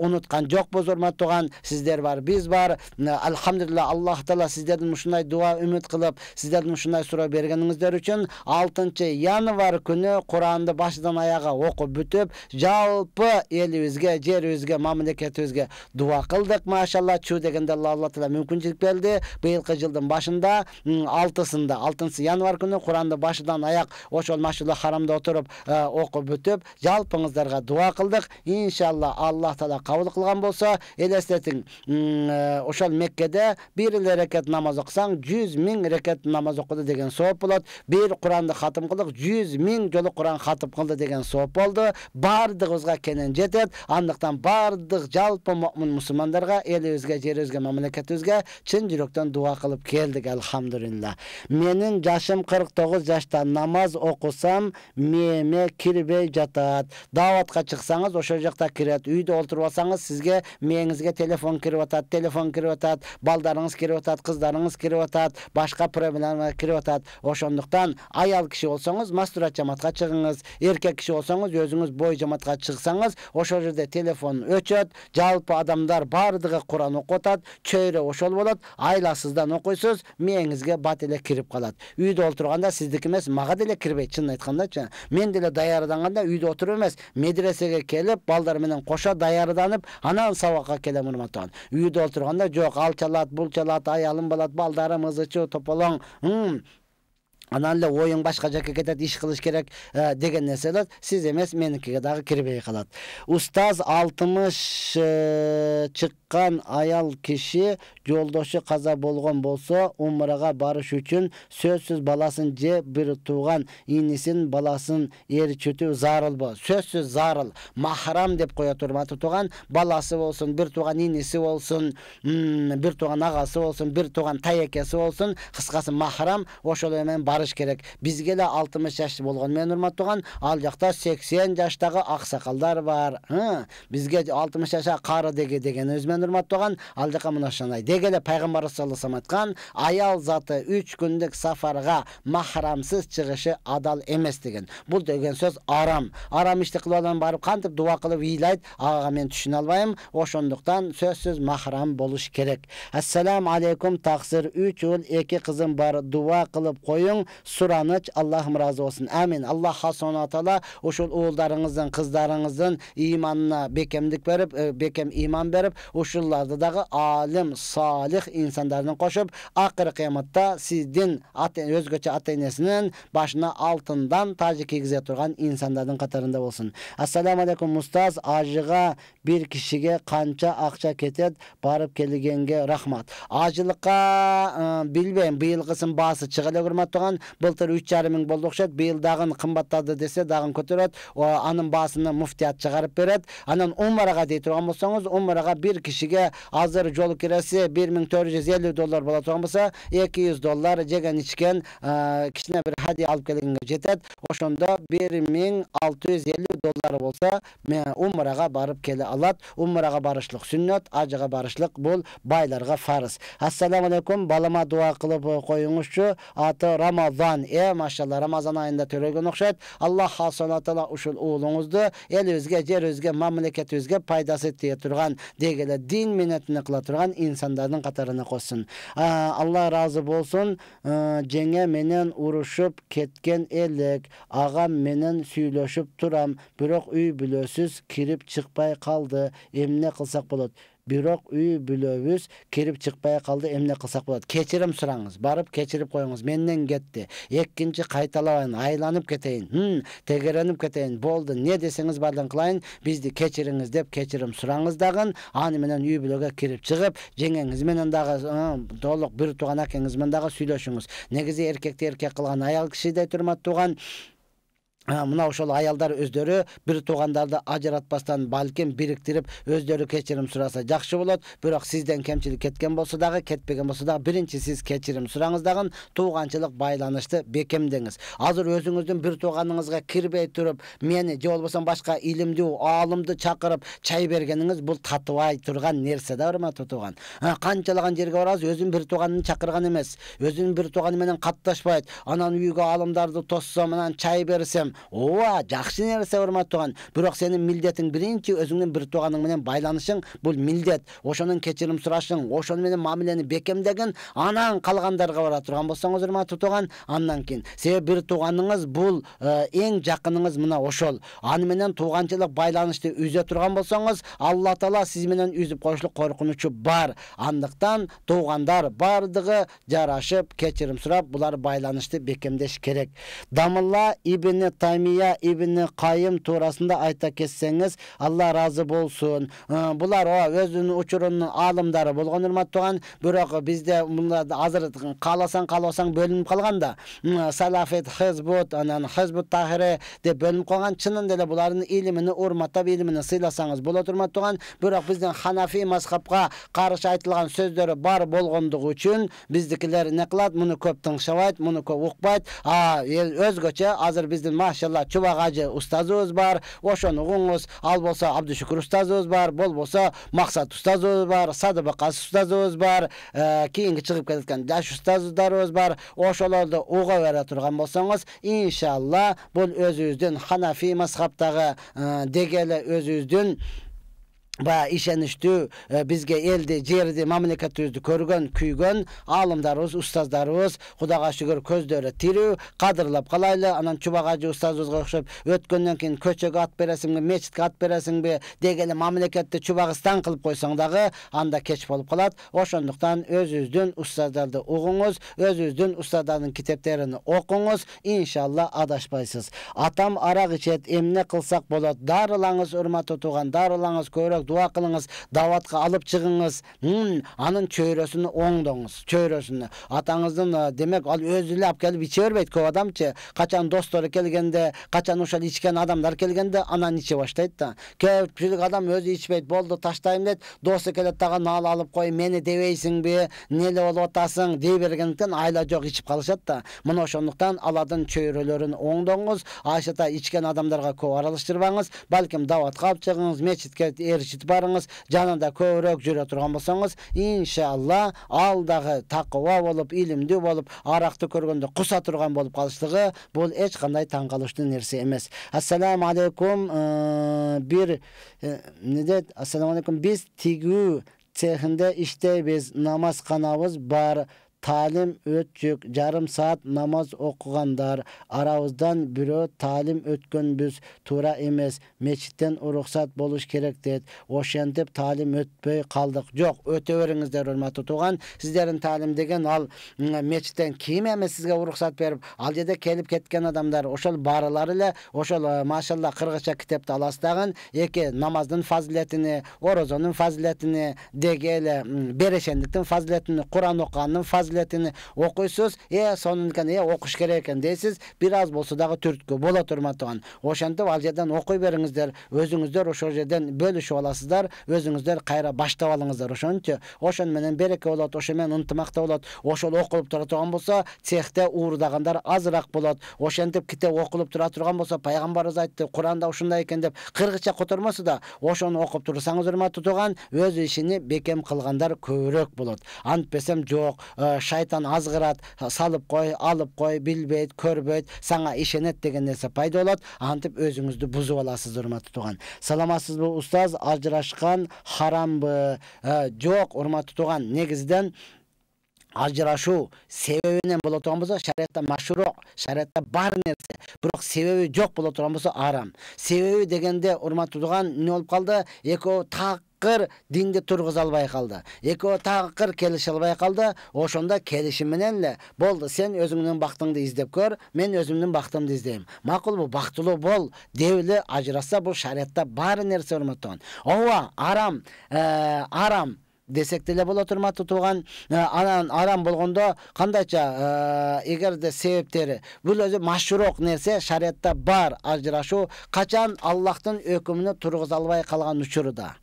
унуткан жокпуз урматтуу туган сиздер бар биз бар бар алхамдулилла аллах таала сиздердин ушундай дуа үмүт кылып сиздердин ушундай суроо бергениңиздер үчүн алтынчы январь күнү куранды башынан аяга окуп бүтүп жалпы элибизге жерибизге мамлекетибизге дуа кылдык машалла чу дегенде алла таала мүмкүнчүлүк берди быйылкы жылдын башында алтысында алтынчы январь күнү куранды башыдан аяк ошол машулла харамда отуруп э, окуп бүтүп жалпыңыздарга дуа кылдык иншалла аллах таала кабыл кылган болсо элестетиң ошол меккеде бир эле рекет намаз окусаң жүз миң рекет намаз окуду деген сооп болот бир куранды хатым кылдык жүз миң жолу куран хатым кылды деген сооп болду баардыгыбызга кенен жетет андыктан баардык жалпы момун мусулмандарга элибизге жерибизге мамлекетибизге чын жүрөктөн дуа кылып келдик алхамдулилла менин жашым кырк тогуз жашта намаз окусам мээме кирбей жатат дааватка чыксаңыз ошол жакта кирет үйдө отуруп алсаңыз сизге мээңизге телефон кирип атат телефон телефон кирип атат балдарыңыз кирип атат кыздарыңыз кирип атат башка проблема кирип атат ошондуктан аял киши болсоңуз мастурат жамаатка чыгыңыз эркек киши болсоңуз өзүңүз бой жамаатка чыксаңыз ошол жерде телефон өчөт жалпы адамдар баардыгы куран окуп атат чөйрө ошол болот айласыздан окуйсуз мээңизге бат эле кирип калат үйдө отурганда сиздики эмес мага деле кирбейт чынын айткандачы мен деле даярданганда үйдө отуруп эмес медресеге келип балдар менен кошо даярданып анан сабакка келем урматтуу үйдө отурган onda çalat, bul çalat, ayalim balat baldarim izichu to'polon hmm. анан эле оюң башка жака кетет иш кылыш керек э, деген нерселер сиз эмес меникиге дагы кирбей калат устаз алтымыш э, чыккан аял киши жолдошу каза болгон болсо умрага барыш үчүн сөзсүз баласын же бир тууган инисин баласын ээрчитүү зарылбы сөзсүз зарыл махрам деп коет урматтуу тууган баласы болсун бир тууган иниси болсун бир тууган агасы болсун бир тууган тайекеси болсун кыскасы махрам ошол эле менен барыш керек бизге да алтымыш жаш болгон менен туған ал жакта сексен жаштагы аксакалдар бар бизге алтымыш жашка кары деге дегенибиз менен тууган ал жака мына ушундай деги эле пайгамбарыбыз саллаллаху алейхи айткан аял заты үч күндүк сафарга махрамсыз чыгышы адал эмес деген бул деген сөз арам арам ишти кылып барып кантип дуба кылып ыйлайт ага мен түшүнө албайм ошондуктан сөзсүз махрам болуш керек ассалам алейкум таксир үч уул эки кызым бар дуба кылып коюң сұраныч аллахым разы болсын амин аллах субхана тағала ошол уулдарыңыздын кыздарыңыздын ыйманына бекемдик берип бекем ыйман берип ушуларды дагы алим салих инсандардын кошуп акыры кыяматта сиздин өзгөчө ата энесинин башына алтындан тажы кийгизе турган инсандардын катарында болсун ассаламу алейкум устаз ажыга бир кишиге канча акча кетет барып келгенге рахмат ажылыкка билбейм быйылкысын баасы чыга эле былтыр үч жарым миң болду окшойт быйыл дагы кымбаттады десе дагы көтөрөт анын баасын муфтият чыгарып берет анан умарага дей турган болсоңуз умарага бир кишиге азыр жол киреси бир миң төрт жүз элүү доллар боло турган болсо эки жүз доллар жеген ичкен э, кичине бир хадия алып келгенге жетет ошондо бир миң алты жүз элүү доллар болсо умарага барып келе алат умарага барышлык сүннөт ажыга барышлык бул байларга фарыз ассаламу алейкум балама дуа кылып коюңузчу аты рама Рамазан, э, машалла, Рамазан айында төрөгөн окшойт. Алла Хасан атала ушул уулуңузду эл өзгө, жер өзгө, мамлекет өзгө пайдасы тие турган дегеле дин минетине кыла турган инсандардын катарына Алла разы болсын, жеңе менен урушуп кеткен элек, ағам менен сүйлөшүп тұрам, бирок үй бүлөсүз кирип чыкпай калды. Эмне кылсак болот? бирок үй бүлөбүз кирип чыкпай калды эмне кылсак болот кечирим сураңыз барып кечирип коюңуз менден кетти экинчи кайталабайын айланып кетейин тегеренип кетейин болду эмне десеңиз баардыгын кылайын бизди кечириңиз деп кечирим сураңыз дагы аны менен үй бүлөгө кирип чыгып жеңеңиз менен дагы толук бир тууган акеңиз менен дагы сүйлөшүңүз негизи эркекти эркек кылган аял кишидей турмат тууган мына ошол аялдар өздөрү бир туугандарды ажыратпастан балким бириктирип өздөрү кечирим сураса жакшы болот бирок сизден кемчилик кеткен болсо дагы кетпеген болсо дагы биринчи сиз кечирим сураңыз дагы тууганчылык байланышты бекемдеңиз азыр өзүңүздүн бир тууганыңызга кирбей туруп мени же болбосо башка илимдүү аалымды чакырып чай бергениңиз бул татыбай турган нерсе да урматтуу тууган канчалаган жерге барабыз өзүнүн бир тууганын чакырган эмес өзүнүн бир тууганы менен катташпайт анан үйгө аалымдарды тоссом анан чай берсем ооба жакшы нерсе тууган бирок сенин милдетиң биринчи өзүңдүн бир тууганың менен байланышың бул милдет ошонун кечирим сурашың ошону менен мамилени бекемдегин анан калгандарга бара турган болсоңуз урматтуу тууган андан кийин себеби бир тууганыңыз бул эң ә, жакыныңыз мына ошол аны менен тууганчылык байланышты үзө турган болсоңуз алла таала сиз менен үзүп коюшлук коркунучу бар андыктан туугандар баардыгы жарашып кечирим сурап булар байланышты бекемдеш керек дамылла ибн тамия ибн қайым турасында айта кетсеңіз алла разы болсын бұлар өзінің учурунун аалымдары болгон туган бирок бизде азыр кааласаң каалабасаң бөлүнүп калган да салафит хызбут анан хызбут тахири деп бөлүнүп калган чынында эле булардын илимини урматтап илимини сыйласаңыз болот туган бирок биздин ханафи мазхабка каршы айтылган сөздөрү бар болгондугу үчүн биздикилер эмне кылат муну көп тыңшабайт муну көп укпайт өзгөчө азыр биздин машалла чубак ажы устазыбыз бар ошону угуңуз ал болсо абдышүкүр устазыбыз бар бул максат устазыбыз бар садыбакас устазыбыз бар кийинки чыгып келаткан жаш устаздарыбыз бар ошолорду уга бере турган болсоңуз иншалла бул өзүбүздүн ханафи мазхабтагы дегеле өзүбүздүн баягы ишеничтүү э, бизге элди жерди мамлекетибизди көргөн күйгөн аалымдарыбыз устаздарыбыз кудайга шүгүр көздөрү тирүү кадырлап калайлы анан чубак ажы устазыбызга окшоп өткөндөн кийин көчөгө ат бересиңби мечитке ат бересиңби деги эле мамлекетти чубагыстан кылып койсоң дагы анда кеч болуп калат ошондуктан өзүбүздүн устаздарды угуңуз өзүбүздүн устаздардын китептерин окуңуз иншалла адашпайсыз атам арак ичет эмне кылсак болот дарылаңыз урматтуу тууган дарылаңыз көбүрөөк дуа кылыңыз даватка алып чыгыңыз анын чөйрөсүн оңдоңуз чөйрөсүн атаңыздын э, демек ал өзү эле алып келип иче бербейт көп адамчы качан достору келгенде качан ошол ичкен адамдар келгенде анан иче баштайт да көпчүлүк адам өзү ичпейт болду таштайм дейт досу келет дагы нал алып кой мени дебейсиңби неле болуп атасың дей бергендиктен айла жок ичип калышат да мына ошондуктан алардын чөйрөлөрүн оңдоңуз ачета ичкен адамдарга көп аралаштырбаңыз балким даватка алып чыгыңыз мечитке эрчи сөйтіп барыңыз жанында көбірек жүре тұрған болсаңыз иншалла алдағы тақуа болып илимдүү болып арақты көргенде болуп тұрған болып эч бұл ешқандай калыштуу нәрсе емес ассаламу алейкум бир бір дейт не дейді ассаламу алейкум биз тигүү цехинде иштейбиз намазканабыз бар талим өтчүк жарым саат намаз окугандар арабыздан бирөө таалим өткөнбүз туура эмес мечиттен уруксат болуш керек дейт ошентип таалим өтпөй калдык жок өтө бериңиздер урматтуу тууган сиздердин таалим деген ал мечиттен ким эми сизге уруксат берип ал жерде келип кеткен адамдар ошол баарылары эле ошол машалла кыргызча китепти аласыз дагы эки намаздын фазилетини орозонун фазилетине деги эле берешендиктин фазилетини куран окугандын фазилетини окуйсуз э сонун э окуш керек экен дейсиз бир аз болсо дагы түрткү боло турматуган ошентип ал жерден окуй бериңиздер өзүңүздөр ошол жерден бөлүшүп аласыздар өзүңүздөр кайра баштап алыңыздар ошончу ошону менен береке болот ошо менен ынтымакта болот ошол окулуп тура турган болсо цехте уурдагандар азыраак болот ошентип китеп окулуп тура турган болсо пайгамбарыбыз айтты куранда ушундай экен деп кыргызча котормосо да ошону окуп турсаңыз урматтуу тууган өз ишини бекем кылгандар көбүрөөк болот антпесем жок шайтан азгырат салып қой, алып қой, билбейт көрбөйт саңа ишенет деген нерсе пайда болот антип өзүңүздү бузуп аласыз урматтуу тууган саламатсызбы устаз ажырашкан харамбы э, жок урматтуу тууган негізден, ажырашу себебинен боло турган болсо шариятта машрур шариятта бар нерсе бирок себеби жок боло турган болсо арам себеби дегенде урматтуу тууган эмне болуп калды экөө так такыр динди тургуза албай калды экөө такыр келише албай калды ошондо келишим менен эле болду сен өзүңдүн бактыңды издеп көр мен өзүмдүн бактымды издейм макулбу бактылуу бол деп эле ажырашса бул шариятта бар нерсе урматтуу ооба арам э, арам десек деле боло турмат тууган э, анан арам болгондо кандайча эгерде себептери бул өзү машурок нерсе шариятта бар ажырашуу качан аллахтын өкүмүнө тургуза албай калган учурда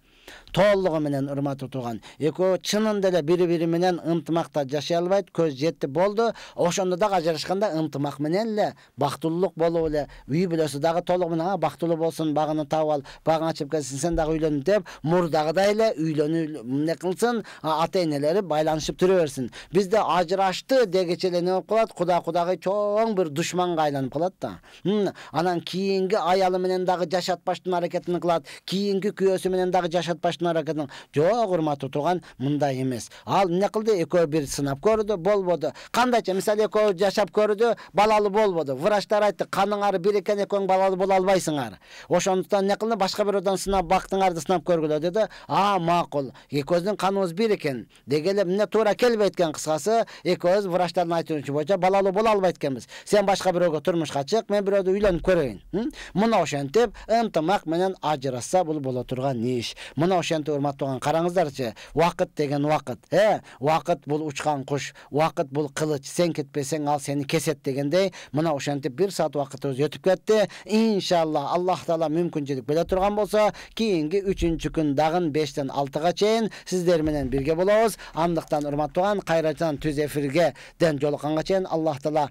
толугу менен ырматып турган экөө чынында эле бири бири менен ынтымакта жашай албайт көз жетти болду ошондо дагы ажырашканда ынтымак менен эле бактылуулук болуп эле үй бүлөсү дагы толугу менен бактылуу болсун багыны таап ал багың ачып кетсин сен дагы үйлөн деп мурдагыдай эле үйлөнүү эмне кылсын ата энелери байланышып түрө берсин бизде ажырашты дегиче эле эмне болуп калат куда кудагый чоң бир душманга айланып калат да анан кийинки аялы менен дагы жашатпаштын аракетин кылат кийинки күйөөсү менен дагы жашатпаштын алтын аракетин жоо урматы турган мындай эмес ал эмне кылды экөө бир сынап көрдү болбоду кандайча мисалы экөө жашап көрдү балалуу болбоду врачтар айтты каныңар бир экен экөөң балалуу боло албайсыңар ошондуктан эмне кылды башка бирөөдөн сынап бактыңарды сынап көргүлө деди а макул экөөбүздүн каныбыз бир экен деги эле эмне туура келбейт экен кыскасы экөөбүз врачтардын айтуучу боюнча балалуу боло албайт экенбиз сен башка бирөөгө турмушка чык мен бирөөдү үйлөнүп көрөйүн мына ошентип ынтымак менен ажырашса бул боло турган иш мына урматтуу урматтаган караңыздарчы убакыт деген убакыт э убакыт бул учкан куш убакыт бул кылыч сен кетпесең ал сени кесет дегендей мына ошентип бир саат убакытыбыз өтүп кетти иншалла аллах таала мүмкүнчүлүк бере турган болсо кийинки үчүнчү күн дагы бештен алтыга чейин сиздер менен бирге болобуз андыктан урматтуу кайрадан түз эфирге ден жолукканга чейин аллах таала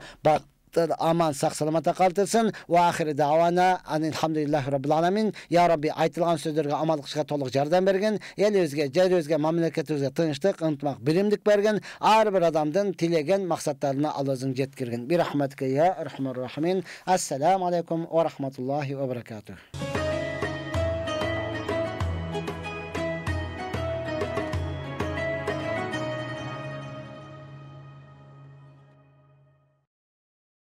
аман сақ саламатта қалтырсын уа ахири дауана анилхамдулиллахи раббил аламин я робби айтылған сөздерге амал қылышқа толық жәрдем берген елімізге жерімізге жер тыныштық ынтымақ биримдік берген әрбір адамдың тілеген мақсаттарына алла өзің жеткірген бирахматка я рахмар рахимин ассаламу алейкум ва рахматуллахи ва баракатух